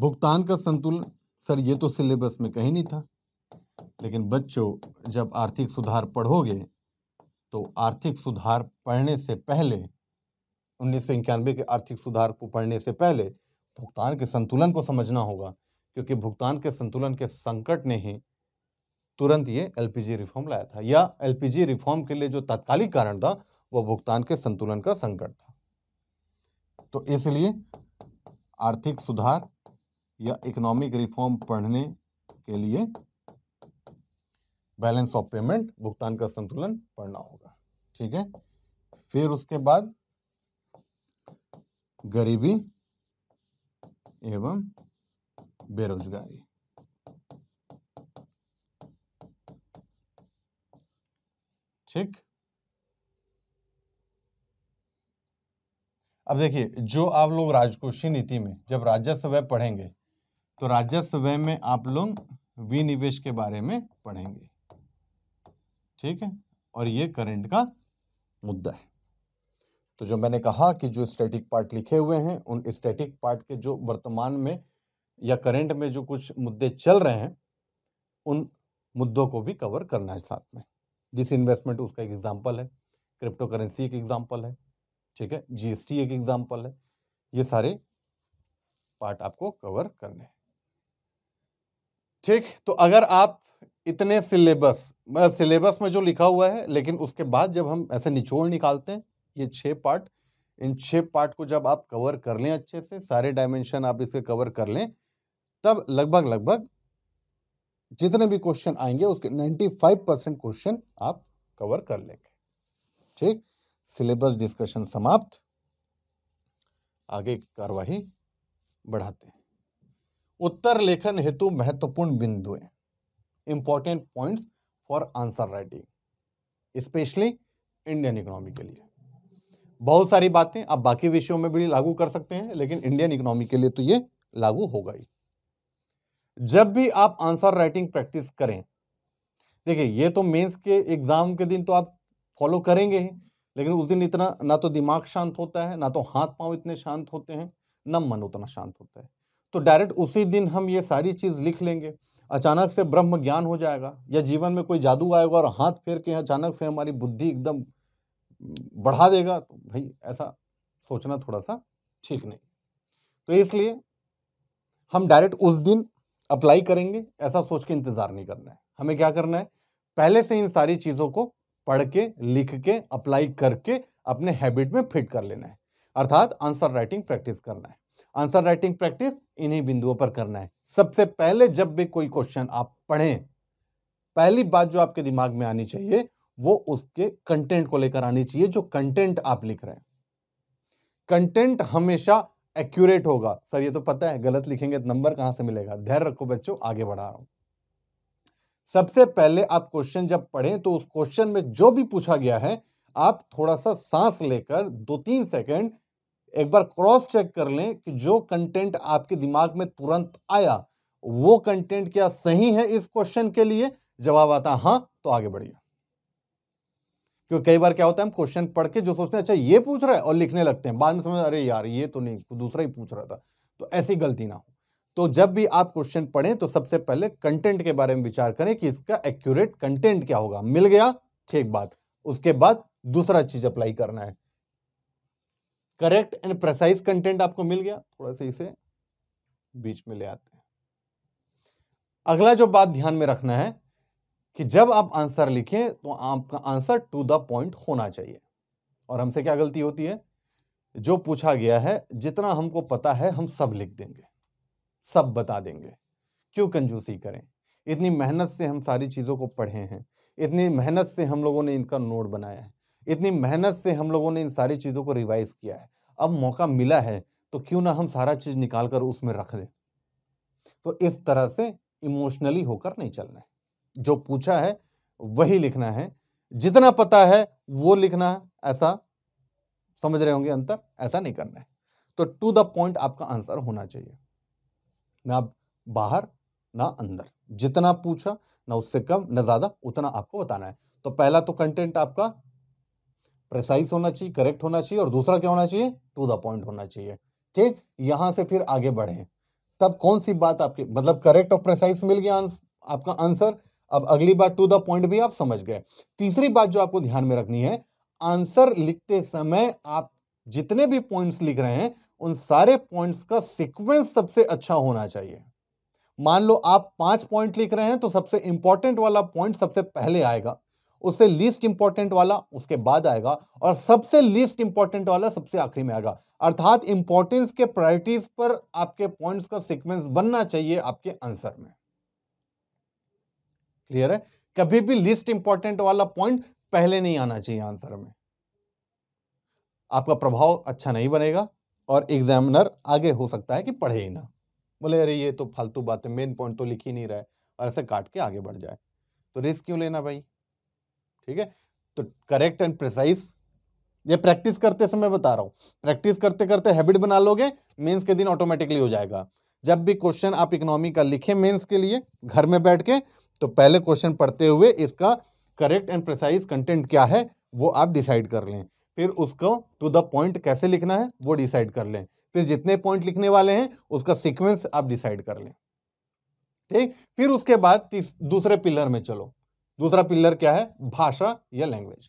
भुगतान का संतुलन सर ये तो सिलेबस में कहीं नहीं था लेकिन बच्चों जब आर्थिक सुधार पढ़ोगे तो आर्थिक सुधार पढ़ने से पहले उन्नीस सौ इक्यानबे के आर्थिक सुधार को पढ़ने से पहले भुगतान के संतुलन को समझना होगा क्योंकि भुगतान के संतुलन के संकट ने ही तुरंत ये एलपीजी रिफॉर्म लाया था या एलपीजी रिफॉर्म के लिए जो तात्कालिक कारण था वह भुगतान के संतुलन का संकट था तो इसलिए आर्थिक सुधार या इकोनॉमिक रिफॉर्म पढ़ने के लिए बैलेंस ऑफ पेमेंट भुगतान का संतुलन पढ़ना होगा ठीक है फिर उसके बाद गरीबी एवं बेरोजगारी ठीक अब देखिए जो आप लोग राजकोषीय नीति में जब राजस्व पढ़ेंगे तो राजस्व में आप लोग विनिवेश के बारे में पढ़ेंगे ठीक है और ये करंट का मुद्दा है तो जो मैंने कहा कि जो स्टैटिक पार्ट लिखे हुए हैं उन स्टैटिक पार्ट के जो वर्तमान में या करंट में जो कुछ मुद्दे चल रहे हैं उन मुद्दों को भी कवर करना है साथ में डिस इन्वेस्टमेंट उसका एक एग्जाम्पल है क्रिप्टो करेंसी एक एग्जाम्पल है ठीक है जीएसटी एक एग्जाम्पल है ये सारे पार्ट आपको कवर करने हैं ठीक तो अगर आप इतने सिलेबस मतलब सिलेबस में जो लिखा हुआ है लेकिन उसके बाद जब हम ऐसे निचोड़ निकालते हैं ये छः पार्ट इन छः पार्ट को जब आप कवर कर लें अच्छे से सारे डायमेंशन आप इसे कवर कर लें तब लगभग लगभग जितने भी क्वेश्चन आएंगे उसके 95 परसेंट क्वेश्चन आप कवर कर लेंगे ठीक सिलेबस डिस्कशन समाप्त आगे की कार्यवाही बढ़ाते हैं उत्तर लेखन हेतु महत्वपूर्ण बिंदुएं important points for answer writing specially Indian economy के लिए बहुत सारी बातें आप बाकी विषयों में भी लागू कर सकते हैं लेकिन इंडियन इकोनॉमी के लिए तो ये लागू होगा ही जब भी आप आंसर राइटिंग प्रैक्टिस करें देखिए ये तो मेंस के एग्ज़ाम के दिन तो आप फॉलो करेंगे ही लेकिन उस दिन इतना ना तो दिमाग शांत होता है ना तो हाथ पांव इतने शांत होते हैं ना मन उतना शांत होता है तो डायरेक्ट उसी दिन हम ये सारी चीज़ लिख लेंगे अचानक से ब्रह्म ज्ञान हो जाएगा या जीवन में कोई जादू आएगा और हाथ फेर के अचानक से हमारी बुद्धि एकदम बढ़ा देगा तो भाई ऐसा सोचना थोड़ा सा ठीक नहीं तो इसलिए हम डायरेक्ट उस दिन अप्लाई करेंगे ऐसा सोच के इंतज़ार नहीं करना है हमें क्या करना है पहले से इन सारी चीज़ों को पढ़ के लिख के अप्लाई करके अपने हैबिट में फिट कर लेना है अर्थात आंसर राइटिंग प्रैक्टिस करना है आंसर राइटिंग प्रैक्टिस इन्हीं बिंदुओं पर करना है सबसे पहले जब भी कोई क्वेश्चन आप पढ़ें पहली बात जो आपके दिमाग में आनी चाहिए वो उसके कंटेंट को लेकर आनी चाहिए जो कंटेंट आप लिख रहे हैं कंटेंट हमेशा एक्यूरेट होगा सर ये तो पता है गलत लिखेंगे तो नंबर कहाँ से मिलेगा ध्यान रखो बच्चों आगे बढ़ा रहा हूँ सबसे पहले आप क्वेश्चन जब पढ़ें तो उस क्वेश्चन में जो भी पूछा गया है आप थोड़ा सा सांस लेकर दो तीन सेकंड एक बार क्रॉस चेक कर लें कि जो कंटेंट आपके दिमाग में तुरंत आया वो कंटेंट क्या सही है इस क्वेश्चन के लिए जवाब आता हाँ तो आगे बढ़िए क्योंकि कई बार क्या होता है हम क्वेश्चन पढ़ के जो सोचते हैं अच्छा ये पूछ रहा है और लिखने लगते हैं बाद में समझ अरे यार ये तो नहीं दूसरा ही पूछ रहा था तो ऐसी गलती ना हो तो जब भी आप क्वेश्चन पढ़ें तो सबसे पहले कंटेंट के बारे में विचार करें कि इसका एक्यूरेट कंटेंट क्या होगा मिल गया ठीक बात उसके बाद दूसरा चीज अप्लाई करना है करेक्ट एंड प्रसाइज कंटेंट आपको मिल गया थोड़ा सा इसे बीच में ले आते हैं अगला जो बात ध्यान में रखना है कि जब आप आंसर लिखें तो आपका आंसर टू द पॉइंट होना चाहिए और हमसे क्या गलती होती है जो पूछा गया है जितना हमको पता है हम सब लिख देंगे सब बता देंगे क्यों कंजूसी करें इतनी मेहनत से हम सारी चीज़ों को पढ़े हैं इतनी मेहनत से हम लोगों ने इनका नोट बनाया है इतनी मेहनत से हम लोगों ने इन सारी चीज़ों को रिवाइज किया है अब मौका मिला है तो क्यों ना हम सारा चीज़ निकाल कर उसमें रख दें तो इस तरह से इमोशनली होकर नहीं चलना है जो पूछा है वही लिखना है जितना पता है वो लिखना है ऐसा समझ रहे होंगे अंतर ऐसा नहीं करना है तो टू द पॉइंट आपका आंसर होना चाहिए ना बाहर ना अंदर जितना पूछा ना उससे कम ना ज़्यादा उतना आपको बताना है तो पहला तो कंटेंट आपका प्रेसाइज होना चाहिए करेक्ट होना चाहिए और दूसरा क्या होना चाहिए टू द पॉइंट होना चाहिए ठीक यहां से फिर आगे बढ़े तब कौन सी बात आपकी मतलब करेक्ट और प्रेसाइज मिल गया आपका आंसर अब अगली बात टू द पॉइंट भी आप समझ गए तीसरी बात जो आपको ध्यान में रखनी है आंसर लिखते समय आप जितने भी पॉइंट्स लिख रहे हैं उन सारे पॉइंट्स का सीक्वेंस सबसे अच्छा होना चाहिए मान लो आप पांच पॉइंट लिख रहे हैं तो सबसे इंपॉर्टेंट वाला पॉइंट सबसे पहले आएगा उससे लीस्ट इंपॉर्टेंट वाला उसके बाद आएगा और सबसे लीस्ट इंपॉर्टेंट वाला सबसे आखिरी में आएगा अर्थात इंपॉर्टेंस के प्रायोरिटीज पर आपके पॉइंट्स का सीक्वेंस बनना चाहिए आपके आंसर में क्लियर है कभी भी लिस्ट इंपॉर्टेंट वाला पॉइंट पहले नहीं आना चाहिए आंसर में आपका प्रभाव अच्छा नहीं बनेगा और एग्जामिनर आगे हो सकता है कि पढ़े ही ना बोले अरे ये तो फालतू बात है मेन पॉइंट तो लिख ही नहीं रहा है और ऐसे काट के आगे बढ़ जाए तो रिस्क क्यों लेना भाई ठीक है तो करेक्ट एंड प्रिसाइज ये प्रैक्टिस करते समय बता रहा हूँ प्रैक्टिस करते करते हैबिट बना लोगे मेंस के दिन ऑटोमेटिकली हो जाएगा जब भी क्वेश्चन आप इकोनॉमी का लिखें मेंस के लिए घर में बैठ के तो पहले क्वेश्चन पढ़ते हुए इसका करेक्ट एंड प्रिसाइज कंटेंट क्या है वो आप डिसाइड कर लें फिर उसको टू द पॉइंट कैसे लिखना है वो डिसाइड कर लें फिर जितने पॉइंट लिखने वाले हैं उसका सिक्वेंस आप डिसाइड कर लें ठीक फिर उसके बाद दूसरे पिलर में चलो दूसरा पिलर क्या है भाषा या लैंग्वेज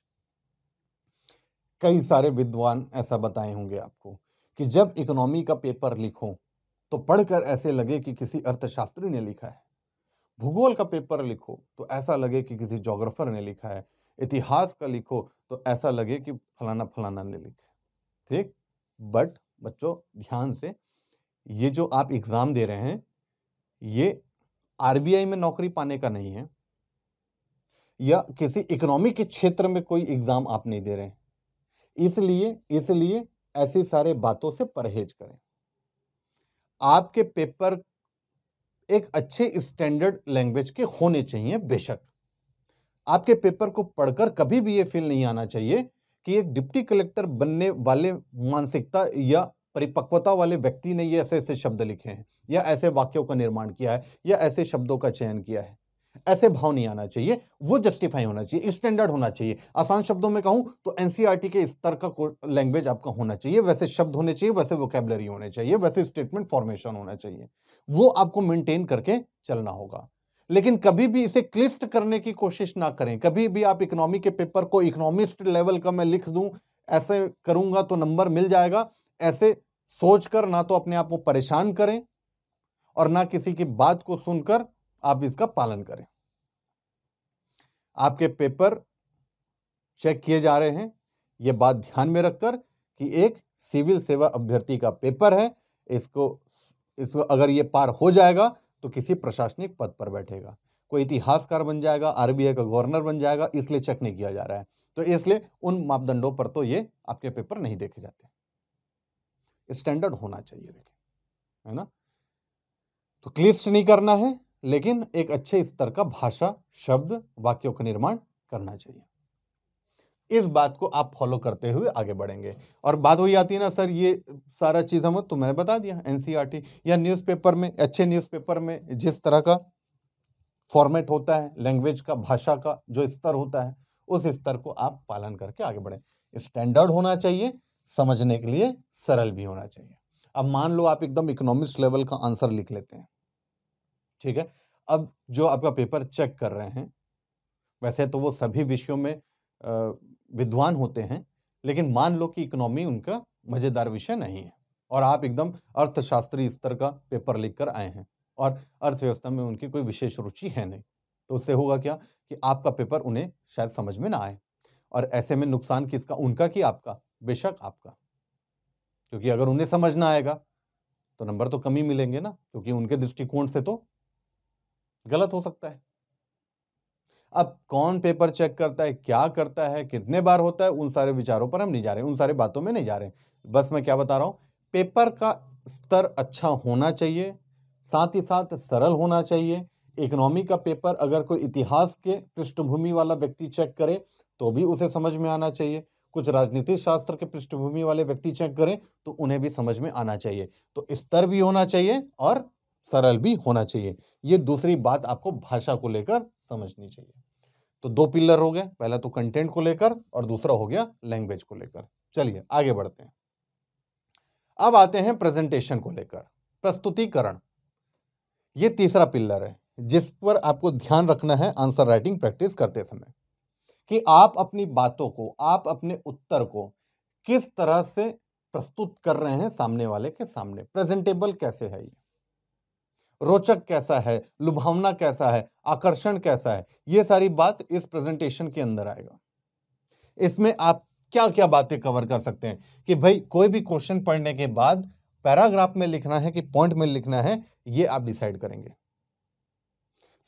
कई सारे विद्वान ऐसा बताए होंगे आपको कि जब इकोनॉमी का पेपर लिखो तो पढ़कर ऐसे लगे कि किसी अर्थशास्त्री ने लिखा है भूगोल का पेपर लिखो तो ऐसा लगे कि किसी जोग्राफर ने लिखा है इतिहास का लिखो तो ऐसा लगे कि फलाना फलाना ने लिखा है ठीक बट बच्चों ध्यान से ये जो आप एग्ज़ाम दे रहे हैं ये आरबीआई में नौकरी पाने का नहीं है या किसी इकोनॉमी के क्षेत्र में कोई एग्ज़ाम आप नहीं दे रहे हैं इसलिए इसलिए ऐसी सारे बातों से परहेज करें आपके पेपर एक अच्छे स्टैंडर्ड लैंग्वेज के होने चाहिए बेशक आपके पेपर को पढ़कर कभी भी ये फील नहीं आना चाहिए कि एक डिप्टी कलेक्टर बनने वाले मानसिकता या परिपक्वता वाले व्यक्ति ने ये ऐसे ऐसे शब्द लिखे हैं या ऐसे वाक्यों का निर्माण किया है या ऐसे शब्दों का चयन किया है ऐसे भाव नहीं आना चाहिए वो जस्टिफाई होना चाहिए स्टैंडर्ड होना चाहिए आसान शब्दों में कहूँ तो एनसीईआरटी e के स्तर का लैंग्वेज आपका होना चाहिए वैसे शब्द होने चाहिए वैसे वोकेबलरी होने चाहिए वैसे स्टेटमेंट फॉर्मेशन होना चाहिए वो आपको मेंटेन करके चलना होगा लेकिन कभी भी इसे क्लिस्ट करने की कोशिश ना करें कभी भी आप इकोनॉमी के पेपर को इकोनॉमिस्ट लेवल का मैं लिख दूं ऐसे करूंगा तो नंबर मिल जाएगा ऐसे सोचकर ना तो अपने आप को परेशान करें और ना किसी की बात को सुनकर आप इसका पालन करें आपके पेपर चेक किए जा रहे हैं ये बात ध्यान में रखकर कि एक सिविल सेवा अभ्यर्थी का पेपर है इसको इसमें अगर ये पार हो जाएगा तो किसी प्रशासनिक पद पर बैठेगा कोई इतिहासकार बन जाएगा आरबीआई का गवर्नर बन जाएगा इसलिए चेक नहीं किया जा रहा है तो इसलिए उन मापदंडों पर तो ये आपके पेपर नहीं देखे जाते स्टैंडर्ड होना चाहिए देखें है ना तो क्लिस्ट नहीं करना है लेकिन एक अच्छे स्तर का भाषा शब्द वाक्यों का निर्माण करना चाहिए इस बात को आप फॉलो करते हुए आगे बढ़ेंगे और बात वही आती है ना सर ये सारा चीज़ हम तो मैंने बता दिया एनसीईआरटी या न्यूज़पेपर में अच्छे न्यूज़पेपर में जिस तरह का फॉर्मेट होता है लैंग्वेज का भाषा का जो स्तर होता है उस स्तर को आप पालन करके आगे बढ़ें स्टैंडर्ड होना चाहिए समझने के लिए सरल भी होना चाहिए अब मान लो आप एकदम इकोनॉमिक्स लेवल का आंसर लिख लेते हैं ठीक है अब जो आपका पेपर चेक कर रहे हैं वैसे तो वो सभी विषयों में विद्वान होते हैं लेकिन मान लो कि इकोनॉमी उनका मज़ेदार विषय नहीं है और आप एकदम अर्थशास्त्री स्तर का पेपर लिख कर आए हैं और अर्थव्यवस्था में उनकी कोई विशेष रुचि है नहीं तो उससे होगा क्या कि आपका पेपर उन्हें शायद समझ में ना आए और ऐसे में नुकसान किसका उनका कि आपका बेशक आपका क्योंकि अगर उन्हें समझ ना आएगा तो नंबर तो कम ही मिलेंगे ना क्योंकि उनके दृष्टिकोण से तो गलत हो सकता है अब कौन पेपर चेक करता है क्या करता है कितने बार होता है उन सारे विचारों पर हम नहीं जा रहे उन सारे बातों में नहीं जा रहे बस मैं क्या बता रहा हूं पेपर का स्तर अच्छा होना चाहिए साथ ही साथ सरल होना चाहिए इकोनॉमी का पेपर अगर कोई इतिहास के पृष्ठभूमि वाला व्यक्ति चेक करे तो भी उसे समझ में आना चाहिए कुछ राजनीतिक शास्त्र के पृष्ठभूमि वाले व्यक्ति चेक करें तो उन्हें भी समझ में आना चाहिए तो स्तर भी होना चाहिए और सरल भी होना चाहिए ये दूसरी बात आपको भाषा को लेकर समझनी चाहिए तो दो पिलर हो गए पहला तो कंटेंट को लेकर और दूसरा हो गया लैंग्वेज को लेकर चलिए आगे बढ़ते हैं अब आते हैं प्रेजेंटेशन को लेकर प्रस्तुतिकरण ये तीसरा पिलर है जिस पर आपको ध्यान रखना है आंसर राइटिंग प्रैक्टिस करते समय कि आप अपनी बातों को आप अपने उत्तर को किस तरह से प्रस्तुत कर रहे हैं सामने वाले के सामने प्रेजेंटेबल कैसे है ये रोचक कैसा है लुभावना कैसा है आकर्षण कैसा है ये सारी बात इस प्रेजेंटेशन के अंदर आएगा इसमें आप क्या क्या बातें कवर कर सकते हैं कि भाई कोई भी क्वेश्चन पढ़ने के बाद पैराग्राफ में लिखना है कि पॉइंट में लिखना है ये आप डिसाइड करेंगे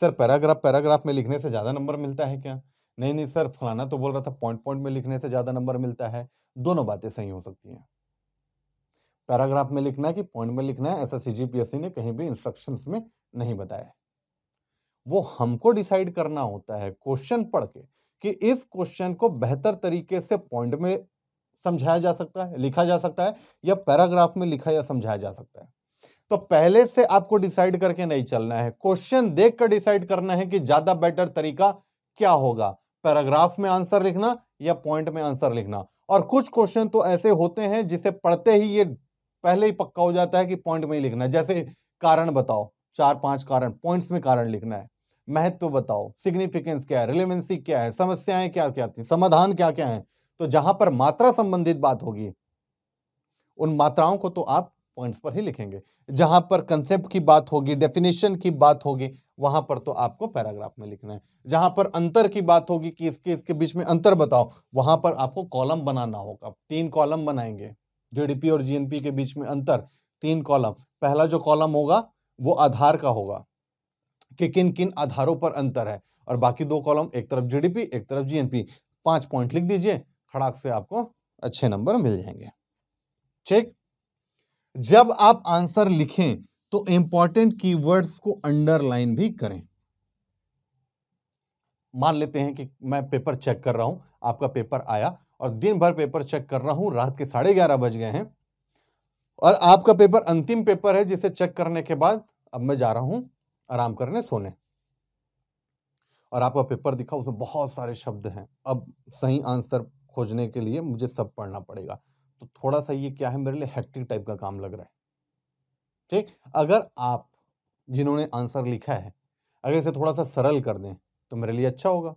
सर पैराग्राफ पैराग्राफ में लिखने से ज़्यादा नंबर मिलता है क्या नहीं नहीं सर फलाना तो बोल रहा था पॉइंट पॉइंट में लिखने से ज़्यादा नंबर मिलता है दोनों बातें सही हो सकती हैं पैराग्राफ में लिखना है कि पॉइंट में लिखना है ऐसा सीजीपीएससी ने कहीं भी इंस्ट्रक्शंस में नहीं बताया वो हमको डिसाइड करना होता है क्वेश्चन पढ़ के कि इस क्वेश्चन को बेहतर तरीके से पॉइंट में समझाया जा सकता है लिखा जा सकता है या पैराग्राफ में लिखा या समझाया जा सकता है तो पहले से आपको डिसाइड करके नहीं चलना है क्वेश्चन देख कर डिसाइड करना है कि ज्यादा बेटर तरीका क्या होगा पैराग्राफ में आंसर लिखना या पॉइंट में आंसर लिखना और कुछ क्वेश्चन तो ऐसे होते हैं जिसे पढ़ते ही ये पहले ही पक्का हो जाता है कि पॉइंट में ही लिखना है जैसे कारण बताओ चार पांच कारण पॉइंट्स में कारण लिखना है महत्व बताओ सिग्निफिकेंस क्या है रिलेवेंसी क्या है समस्याएं क्या क्या थी समाधान क्या क्या है तो जहां पर मात्रा संबंधित बात होगी उन मात्राओं को तो आप पॉइंट्स पर ही लिखेंगे जहां पर कंसेप्ट की बात होगी डेफिनेशन की बात होगी वहां पर तो आपको पैराग्राफ में लिखना है जहां पर अंतर की बात होगी कि इसके इसके बीच में अंतर बताओ वहां पर आपको कॉलम बनाना होगा तीन कॉलम बनाएंगे जीडीपी और जीएनपी के बीच में अंतर तीन कॉलम पहला जो कॉलम होगा वो आधार का होगा कि किन किन आधारों पर अंतर है और बाकी दो कॉलम एक तरफ जीडीपी एक तरफ जीएनपी पांच पॉइंट लिख दीजिए खड़ाक से आपको अच्छे नंबर मिल जाएंगे ठीक जब आप आंसर लिखें तो इंपॉर्टेंट कीवर्ड्स को अंडरलाइन भी करें मान लेते हैं कि मैं पेपर चेक कर रहा हूं आपका पेपर आया और दिन भर पेपर चेक कर रहा हूँ रात के साढ़े ग्यारह बज गए हैं और आपका पेपर अंतिम पेपर है जिसे चेक करने के बाद अब मैं जा रहा हूँ आराम करने सोने और आपका पेपर दिखा उसमें बहुत सारे शब्द हैं अब सही आंसर खोजने के लिए मुझे सब पढ़ना पड़ेगा तो थोड़ा सा ये क्या है मेरे लिए हेक्टिक टाइप का काम लग रहा है ठीक अगर आप जिन्होंने आंसर लिखा है अगर इसे थोड़ा सा सरल कर दें तो मेरे लिए अच्छा होगा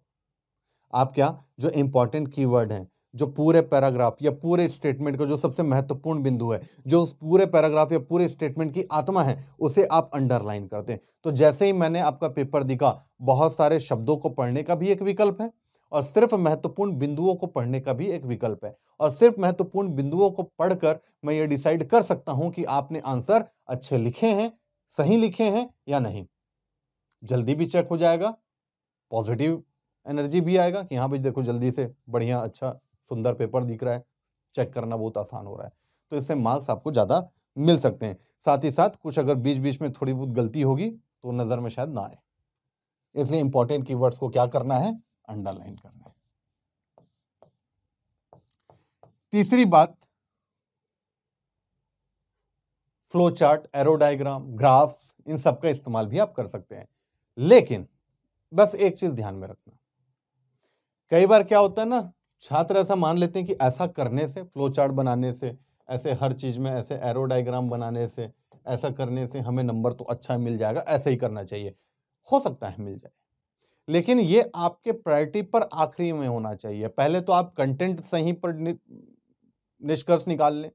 आप क्या जो इंपॉर्टेंट कीवर्ड हैं जो पूरे पैराग्राफ या पूरे स्टेटमेंट का जो सबसे महत्वपूर्ण बिंदु है जो उस पूरे पैराग्राफ या पूरे स्टेटमेंट की आत्मा है उसे आप अंडरलाइन करते हैं तो जैसे ही मैंने आपका पेपर दिखा बहुत सारे शब्दों को पढ़ने का भी एक विकल्प है और सिर्फ महत्वपूर्ण बिंदुओं को पढ़ने का भी एक विकल्प है और सिर्फ महत्वपूर्ण बिंदुओं को पढ़कर मैं ये डिसाइड कर सकता हूं कि आपने आंसर अच्छे लिखे हैं सही लिखे हैं या नहीं जल्दी भी चेक हो जाएगा पॉजिटिव एनर्जी भी आएगा कि हाँ भाई देखो जल्दी से बढ़िया अच्छा सुंदर पेपर दिख रहा है चेक करना बहुत आसान हो रहा है तो इससे मार्क्स आपको ज़्यादा मिल सकते हैं साथ ही साथ कुछ अगर बीच बीच में थोड़ी बहुत गलती होगी तो नज़र में शायद ना आए इसलिए इंपॉर्टेंट की को क्या करना है अंडरलाइन करना है तीसरी बात फ्लो चार्ट एरोडाइग्राम ग्राफ इन सब का इस्तेमाल भी आप कर सकते हैं लेकिन बस एक चीज ध्यान में रखना कई बार क्या होता है ना छात्र ऐसा मान लेते हैं कि ऐसा करने से फ्लो चार्ट बनाने से ऐसे हर चीज़ में ऐसे एरो डायग्राम बनाने से ऐसा करने से हमें नंबर तो अच्छा मिल जाएगा ऐसा ही करना चाहिए हो सकता है मिल जाए लेकिन ये आपके प्रायोरिटी पर आखिरी में होना चाहिए पहले तो आप कंटेंट सही पर निष्कर्ष निकाल लें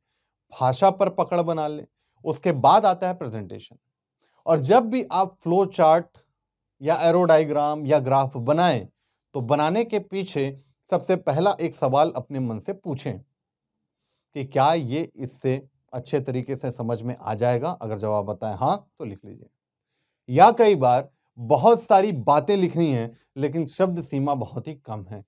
भाषा पर पकड़ बना लें उसके बाद आता है प्रेजेंटेशन और जब भी आप फ्लो चार्ट या एरोडाइग्राम या ग्राफ बनाएं तो बनाने के पीछे सबसे पहला एक सवाल अपने मन से पूछें कि क्या ये इससे अच्छे तरीके से समझ में आ जाएगा अगर जवाब बताएं हाँ तो लिख लीजिए या कई बार बहुत सारी बातें लिखनी हैं लेकिन शब्द सीमा बहुत ही कम है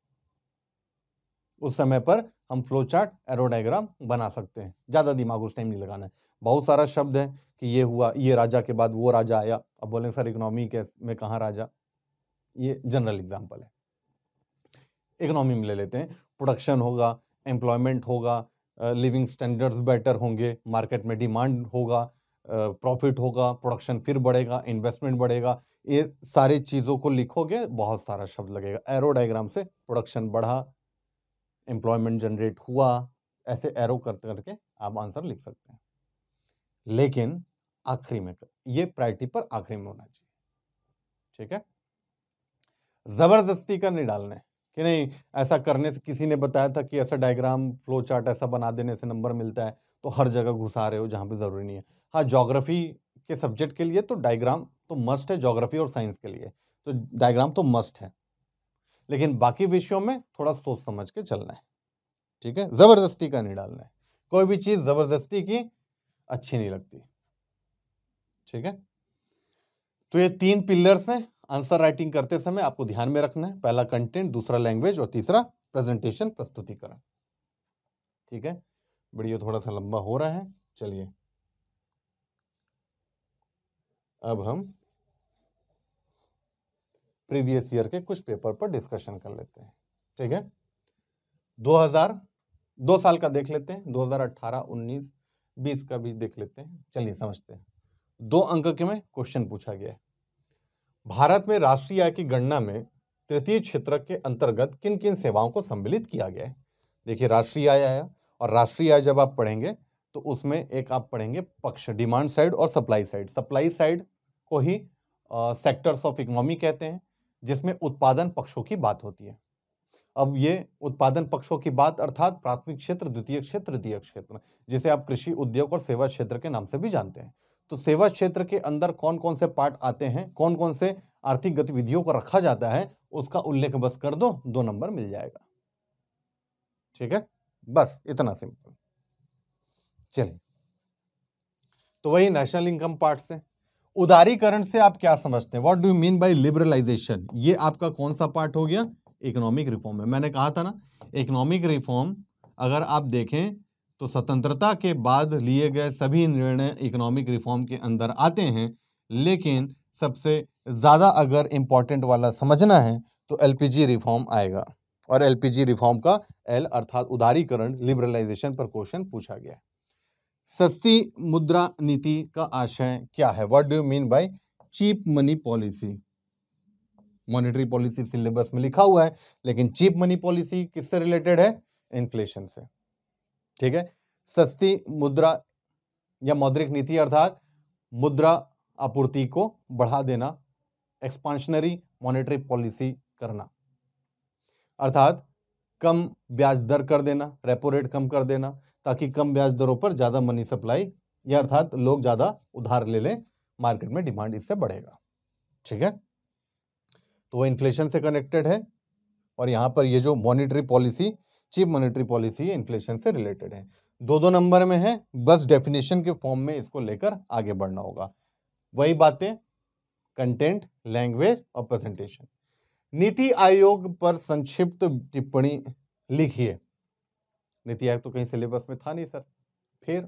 उस समय पर हम फ्लो चार्ट एरोडाइग्राम बना सकते हैं ज़्यादा दिमाग उस टाइम नहीं लगाना है बहुत सारा शब्द है कि ये हुआ ये राजा के बाद वो राजा आया अब बोलेंगे सर इकोनॉमी के में कहा राजा ये जनरल एग्जाम्पल है इकोनॉमी में ले लेते हैं प्रोडक्शन होगा एम्प्लॉयमेंट होगा लिविंग स्टैंडर्ड्स बेटर होंगे मार्केट में डिमांड होगा प्रॉफिट होगा प्रोडक्शन फिर बढ़ेगा इन्वेस्टमेंट बढ़ेगा ये सारी चीज़ों को लिखोगे बहुत सारा शब्द लगेगा एरो डायग्राम से प्रोडक्शन बढ़ा एम्प्लॉयमेंट जनरेट हुआ ऐसे एरो करते करके आप आंसर लिख सकते हैं लेकिन आखिरी में ये प्रायरिटी पर आखिरी में होना चाहिए ठीक है जबरदस्ती का नहीं डालना है कि नहीं ऐसा करने से किसी ने बताया था कि ऐसा डायग्राम फ्लो चार्ट ऐसा बना देने से नंबर मिलता है तो हर जगह घुसा रहे हो जहाँ पे ज़रूरी नहीं है हाँ जोग्राफ़ी के सब्जेक्ट के लिए तो डायग्राम तो मस्ट है जोग्राफ़ी और साइंस के लिए तो डायग्राम तो मस्ट है लेकिन बाकी विषयों में थोड़ा सोच समझ के चलना है ठीक है ज़बरदस्ती का नहीं डालना है कोई भी चीज़ ज़बरदस्ती की अच्छी नहीं लगती ठीक है तो ये तीन पिलर्स हैं आंसर राइटिंग करते समय आपको ध्यान में रखना है पहला कंटेंट दूसरा लैंग्वेज और तीसरा प्रेजेंटेशन प्रस्तुतिकरण ठीक है वीडियो थोड़ा सा लंबा हो रहा है चलिए अब हम प्रीवियस ईयर के कुछ पेपर पर डिस्कशन कर लेते हैं ठीक है 2000 दो साल का देख लेते हैं 2018 19 20 का भी देख लेते हैं चलिए समझते हैं दो अंक के में क्वेश्चन पूछा गया है भारत में राष्ट्रीय आय की गणना में तृतीय क्षेत्र के अंतर्गत किन किन सेवाओं को सम्मिलित किया गया है देखिए राष्ट्रीय आय आया और राष्ट्रीय आय जब आप पढ़ेंगे तो उसमें एक आप पढ़ेंगे पक्ष डिमांड साइड और सप्लाई साइड सप्लाई साइड को ही सेक्टर्स ऑफ इकोनॉमी कहते हैं जिसमें उत्पादन पक्षों की बात होती है अब ये उत्पादन पक्षों की बात अर्थात प्राथमिक क्षेत्र द्वितीय क्षेत्र तृतीय क्षेत्र जिसे आप कृषि उद्योग और सेवा क्षेत्र के नाम से भी जानते हैं तो सेवा क्षेत्र के अंदर कौन कौन से पार्ट आते हैं कौन कौन से आर्थिक गतिविधियों को रखा जाता है उसका उल्लेख बस कर दो दो नंबर मिल जाएगा ठीक है बस इतना सिंपल चलिए तो वही नेशनल इनकम पार्ट से उदारीकरण से आप क्या समझते हैं what do mean by liberalisation ये आपका कौन सा पार्ट हो गया इकोनॉमिक रिफॉर्म है मैंने कहा था ना इकोनॉमिक रिफॉर्म अगर आप देखें तो स्वतंत्रता के बाद लिए गए सभी निर्णय इकोनॉमिक रिफॉर्म के अंदर आते हैं लेकिन सबसे ज़्यादा अगर इम्पॉर्टेंट वाला समझना है तो एलपीजी रिफॉर्म आएगा और एलपीजी रिफॉर्म का एल अर्थात उदारीकरण लिबरलाइजेशन पर क्वेश्चन पूछा गया है सस्ती मुद्रा नीति का आशय क्या है what do you mean by cheap money policy monetary policy syllabus में लिखा हुआ है लेकिन चीप मनी पॉलिसी किससे रिलेटेड है इन्फ्लेशन से ठीक है सस्ती मुद्रा या मौद्रिक नीति अर्थात मुद्रा आपूर्ति को बढ़ा देना एक्सपांशनरी मॉनेटरी पॉलिसी करना अर्थात कम ब्याज दर कर देना रेपो रेट कम कर देना ताकि कम ब्याज दरों पर ज़्यादा मनी सप्लाई या अर्थात लोग ज़्यादा उधार ले लें मार्केट में डिमांड इससे बढ़ेगा ठीक है तो वह इन्फ्लेशन से कनेक्टेड है और यहाँ पर ये जो monetary policy cheap monetary policy inflation से रिलेटेड है दो दो नंबर में है बस डेफिनेशन के फॉर्म में इसको लेकर आगे बढ़ना होगा वही बातें कंटेंट लैंग्वेज और प्रेजेंटेशन नीति आयोग पर संक्षिप्त टिप्पणी लिखिए नीति आयोग तो कहीं सिलेबस में था नहीं सर फिर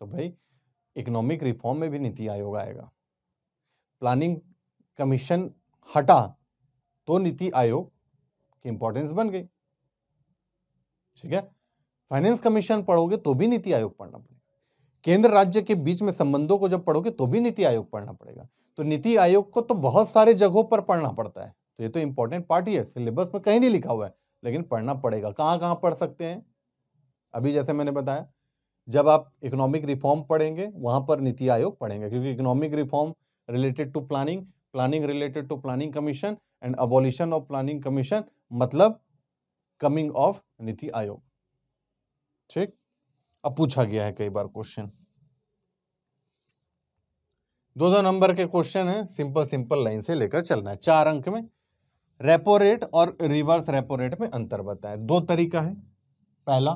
तो भाई इकोनॉमिक रिफॉर्म में भी नीति आयोग आएगा प्लानिंग कमीशन हटा तो नीति आयोग की इंपॉर्टेंस बन गई ठीक है फाइनेंस कमीशन पढ़ोगे तो भी नीति आयोग पढ़ना पड़ेगा केंद्र राज्य के बीच में संबंधों को जब पढ़ोगे तो भी नीति आयोग पढ़ना पड़ेगा तो नीति आयोग को तो बहुत सारे जगहों पर पढ़ना पड़ता है तो ये तो इंपॉर्टेंट पार्ट ही है सिलेबस में कहीं नहीं लिखा हुआ है लेकिन पढ़ना पड़ेगा कहाँ कहाँ पढ़ सकते हैं अभी जैसे मैंने बताया जब आप इकोनॉमिक रिफॉर्म पढ़ेंगे वहां पर नीति आयोग पढ़ेंगे क्योंकि economic reform related to planning planning related to planning commission and abolition of planning commission मतलब कमिंग ऑफ नीति आयोग ठीक अब पूछा गया है कई बार क्वेश्चन दो दो नंबर के क्वेश्चन है सिंपल सिंपल लाइन से लेकर चलना है चार अंक में रेपो रेट और रिवर्स रेपो रेट में अंतर बताएं दो तरीका है पहला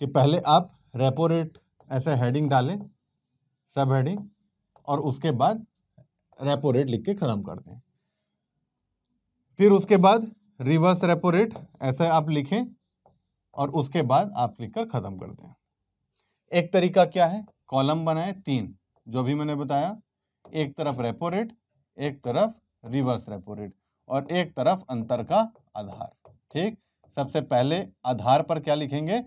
कि पहले आप रेपो रेट ऐसे हेडिंग डालें सब हेडिंग और उसके बाद रेपो रेट लिख के ख़त्म कर दें फिर उसके बाद रिवर्स रेपो रेट ऐसे आप लिखें और उसके बाद आप लिख कर ख़त्म कर दें एक तरीका क्या है कॉलम बनाए तीन जो भी मैंने बताया एक तरफ रेपो रेट एक तरफ रिवर्स रेपो रेट और एक तरफ अंतर का आधार ठीक सबसे पहले आधार पर क्या लिखेंगे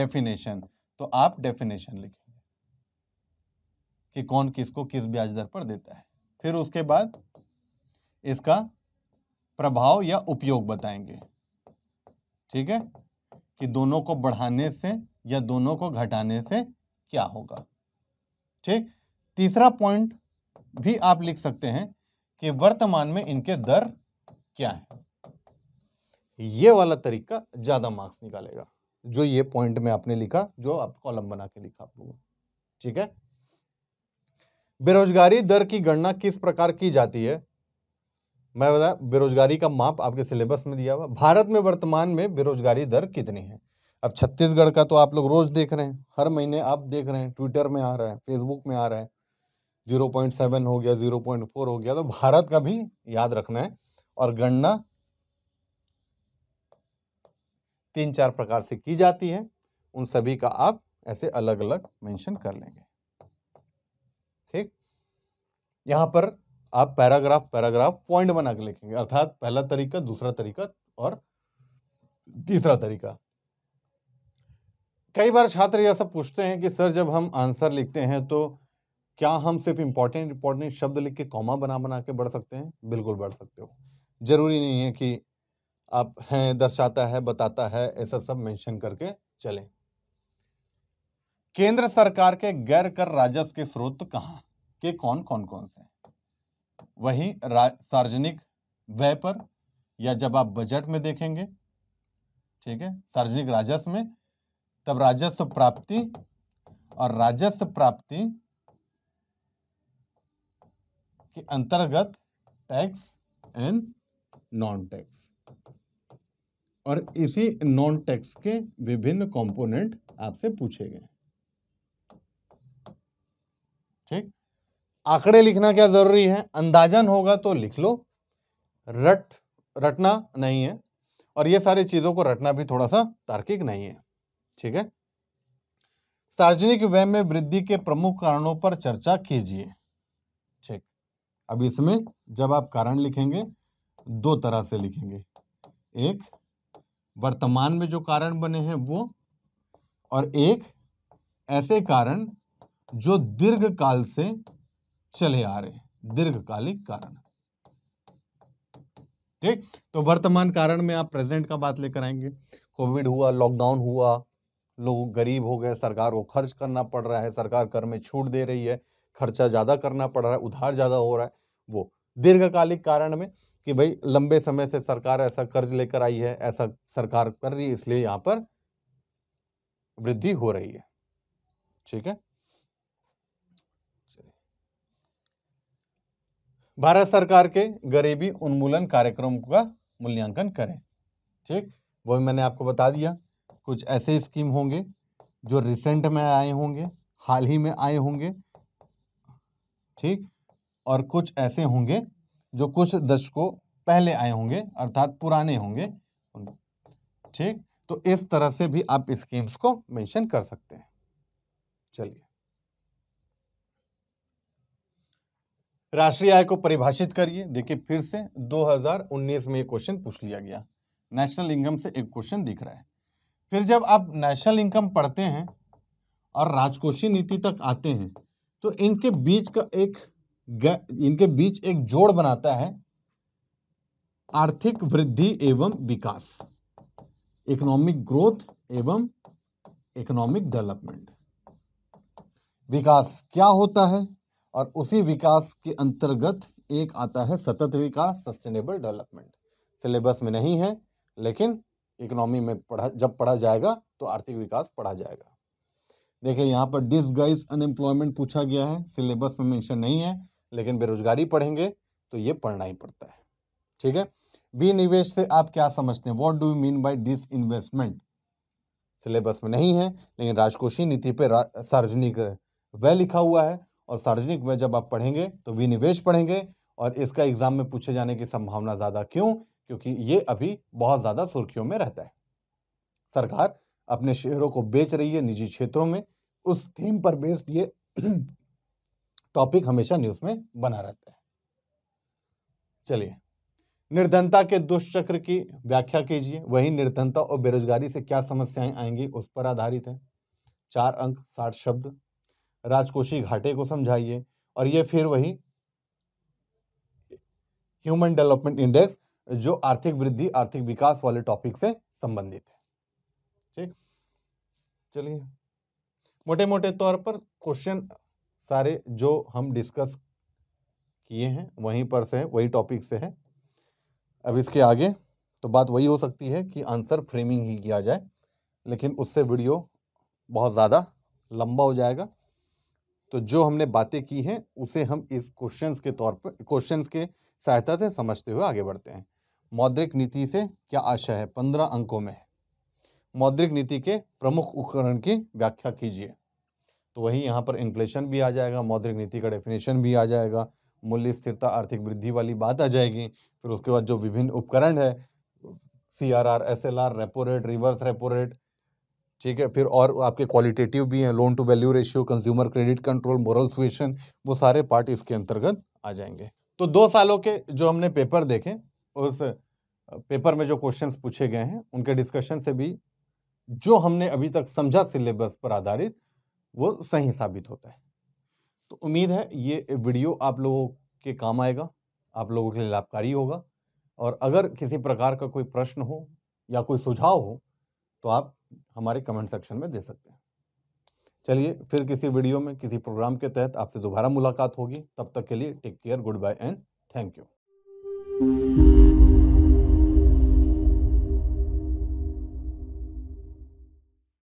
डेफिनेशन तो आप डेफिनेशन लिखेंगे कि कौन किसको किस ब्याज दर पर देता है फिर उसके बाद इसका प्रभाव या उपयोग बताएंगे ठीक है कि दोनों को बढ़ाने से या दोनों को घटाने से क्या होगा ठीक तीसरा पॉइंट भी आप लिख सकते हैं कि वर्तमान में इनके दर क्या है ये वाला तरीका ज़्यादा मार्क्स निकालेगा जो ये पॉइंट में आपने लिखा जो आप कॉलम बना के लिखा आप लोगों ठीक है बेरोजगारी दर की गणना किस प्रकार की जाती है मैं बताया बेरोजगारी का माप आपके सिलेबस में दिया हुआ भारत में वर्तमान में बेरोजगारी दर कितनी है अब छत्तीसगढ़ का तो आप लोग रोज़ देख रहे हैं हर महीने आप देख रहे हैं ट्विटर में आ रहा है फेसबुक में आ रहा है जीरो पॉइंट सेवन हो गया जीरो पॉइंट फोर हो गया तो भारत का भी याद रखना है और गणना तीन चार प्रकार से की जाती है उन सभी का आप ऐसे अलग अलग मेंशन कर लेंगे ठीक यहाँ पर आप पैराग्राफ पैराग्राफ पॉइंट बना के लिखेंगे अर्थात पहला तरीका दूसरा तरीका और तीसरा तरीका कई बार छात्र यह सब पूछते हैं कि सर जब हम आंसर लिखते हैं तो क्या हम सिर्फ इंपॉर्टेंट इंपॉर्टेंट शब्द लिख के कॉमा बना बना के बढ़ सकते हैं बिल्कुल बढ़ सकते हो ज़रूरी नहीं है कि आप हैं दर्शाता है बताता है ऐसा सब मेंशन करके चलें केंद्र सरकार के गैर कर राजस्व के स्रोत कहाँ के कौन कौन कौन से हैं वहीं सार्वजनिक व्यय पर या जब आप बजट में देखेंगे ठीक है सार्वजनिक राजस्व में तब राजस्व प्राप्ति और राजस्व प्राप्ति के अंतर्गत टैक्स एंड नॉन टैक्स और इसी नॉन टैक्स के विभिन्न कंपोनेंट आपसे पूछे गए ठीक आंकड़े लिखना क्या ज़रूरी है अंदाजन होगा तो लिख लो रट रटना नहीं है और ये सारी चीज़ों को रटना भी थोड़ा सा तार्किक नहीं है ठीक है सार्वजनिक व्यय में वृद्धि के प्रमुख कारणों पर चर्चा कीजिए ठीक अब इसमें जब आप कारण लिखेंगे दो तरह से लिखेंगे एक वर्तमान में जो कारण बने हैं वो और एक ऐसे कारण जो दीर्घ काल से चले आ रहे दीर्घकालिक कारण ठीक तो वर्तमान कारण में आप प्रेजेंट का बात लेकर आएंगे कोविड हुआ लॉकडाउन हुआ लोग गरीब हो गए सरकार को खर्च करना पड़ रहा है सरकार कर में छूट दे रही है खर्चा ज़्यादा करना पड़ रहा है उधार ज़्यादा हो रहा है वो दीर्घकालिक कारण में कि भाई लंबे समय से सरकार ऐसा कर्ज लेकर आई है ऐसा सरकार कर रही है इसलिए यहाँ पर वृद्धि हो रही है ठीक है भारत सरकार के गरीबी उन्मूलन कार्यक्रम का मूल्यांकन करें ठीक वो मैंने आपको बता दिया कुछ ऐसे स्कीम होंगे जो रिसेंट में आए होंगे हाल ही में आए होंगे ठीक और कुछ ऐसे होंगे जो कुछ दशकों पहले आए होंगे अर्थात पुराने होंगे ठीक तो इस तरह से भी आप स्कीम्स को मेंशन कर सकते हैं चलिए राष्ट्रीय आय को परिभाषित करिए देखिए फिर से 2019 में ये क्वेश्चन पूछ लिया गया नेशनल इनकम से एक क्वेश्चन दिख रहा है फिर जब आप नेशनल इनकम पढ़ते हैं और राजकोषीय नीति तक आते हैं तो इनके बीच का एक इनके बीच एक जोड़ बनाता है आर्थिक वृद्धि एवं विकास इकोनॉमिक ग्रोथ एवं इकोनॉमिक डेवलपमेंट विकास क्या होता है और उसी विकास के अंतर्गत एक आता है सतत विकास सस्टेनेबल डेवलपमेंट सिलेबस में नहीं है लेकिन इकोनॉमी में पढ़ा जब पढ़ा जाएगा तो आर्थिक विकास पढ़ा जाएगा देखिए यहाँ पर डिसगाइज अनएम्प्लॉयमेंट पूछा गया है सिलेबस में मेंशन नहीं है लेकिन बेरोजगारी पढ़ेंगे तो ये पढ़ना ही पड़ता है ठीक है विनिवेश से आप क्या समझते हैं what do you mean by disinvestment syllabus में नहीं है लेकिन राजकोषीय नीति पर सार्वजनिक वह लिखा हुआ है और सार्वजनिक में जब आप पढ़ेंगे तो विनिवेश पढ़ेंगे और इसका एग्जाम में पूछे जाने की संभावना ज़्यादा क्यों क्योंकि ये अभी बहुत ज़्यादा सुर्खियों में रहता है सरकार अपने शेयरों को बेच रही है निजी क्षेत्रों में उस थीम पर बेस्ड ये टॉपिक हमेशा न्यूज़ में बना रहता है चलिए निर्धनता के दुष्चक्र की व्याख्या कीजिए वही निर्धनता और बेरोजगारी से क्या समस्याएं आएंगी उस पर आधारित है चार अंक साठ शब्द राजकोषीय घाटे को समझाइए और ये फिर वही ह्यूमन डेवलपमेंट इंडेक्स जो आर्थिक वृद्धि आर्थिक विकास वाले टॉपिक से संबंधित है ठीक चलिए मोटे मोटे तौर पर क्वेश्चन सारे जो हम डिस्कस किए हैं वहीं पर से वही टॉपिक से है अब इसके आगे तो बात वही हो सकती है कि आंसर फ्रेमिंग ही किया जाए लेकिन उससे वीडियो बहुत ज़्यादा लंबा हो जाएगा तो जो हमने बातें की हैं उसे हम इस क्वेश्चन के तौर पर क्वेश्चन के सहायता से समझते हुए आगे बढ़ते हैं मौद्रिक नीति से क्या आशा है पंद्रह अंकों में है मौद्रिक नीति के प्रमुख उपकरण की व्याख्या कीजिए तो वही यहाँ पर इन्फ्लेशन भी आ जाएगा मौद्रिक नीति का डेफिनेशन भी आ जाएगा मूल्य स्थिरता आर्थिक वृद्धि वाली बात आ जाएगी फिर उसके बाद जो विभिन्न उपकरण है C R R S L R repo rate reverse repo rate ठीक है फिर और आपके क्वालिटेटिव भी हैं loan to value ratio consumer credit control moral suasion वो सारे पार्ट इसके अंतर्गत आ जाएंगे तो दो सालों के जो हमने पेपर देखे उस पेपर में जो क्वेश्चंस पूछे गए हैं उनके डिस्कशन से भी जो हमने अभी तक समझा सिलेबस पर आधारित वो सही साबित होता है तो उम्मीद है ये वीडियो आप लोगों के काम आएगा आप लोगों के लिए लाभकारी होगा और अगर किसी प्रकार का कोई प्रश्न हो या कोई सुझाव हो तो आप हमारे कमेंट सेक्शन में दे सकते हैं चलिए फिर किसी वीडियो में किसी प्रोग्राम के तहत आपसे दोबारा मुलाकात होगी तब तक के लिए take care goodbye and thank you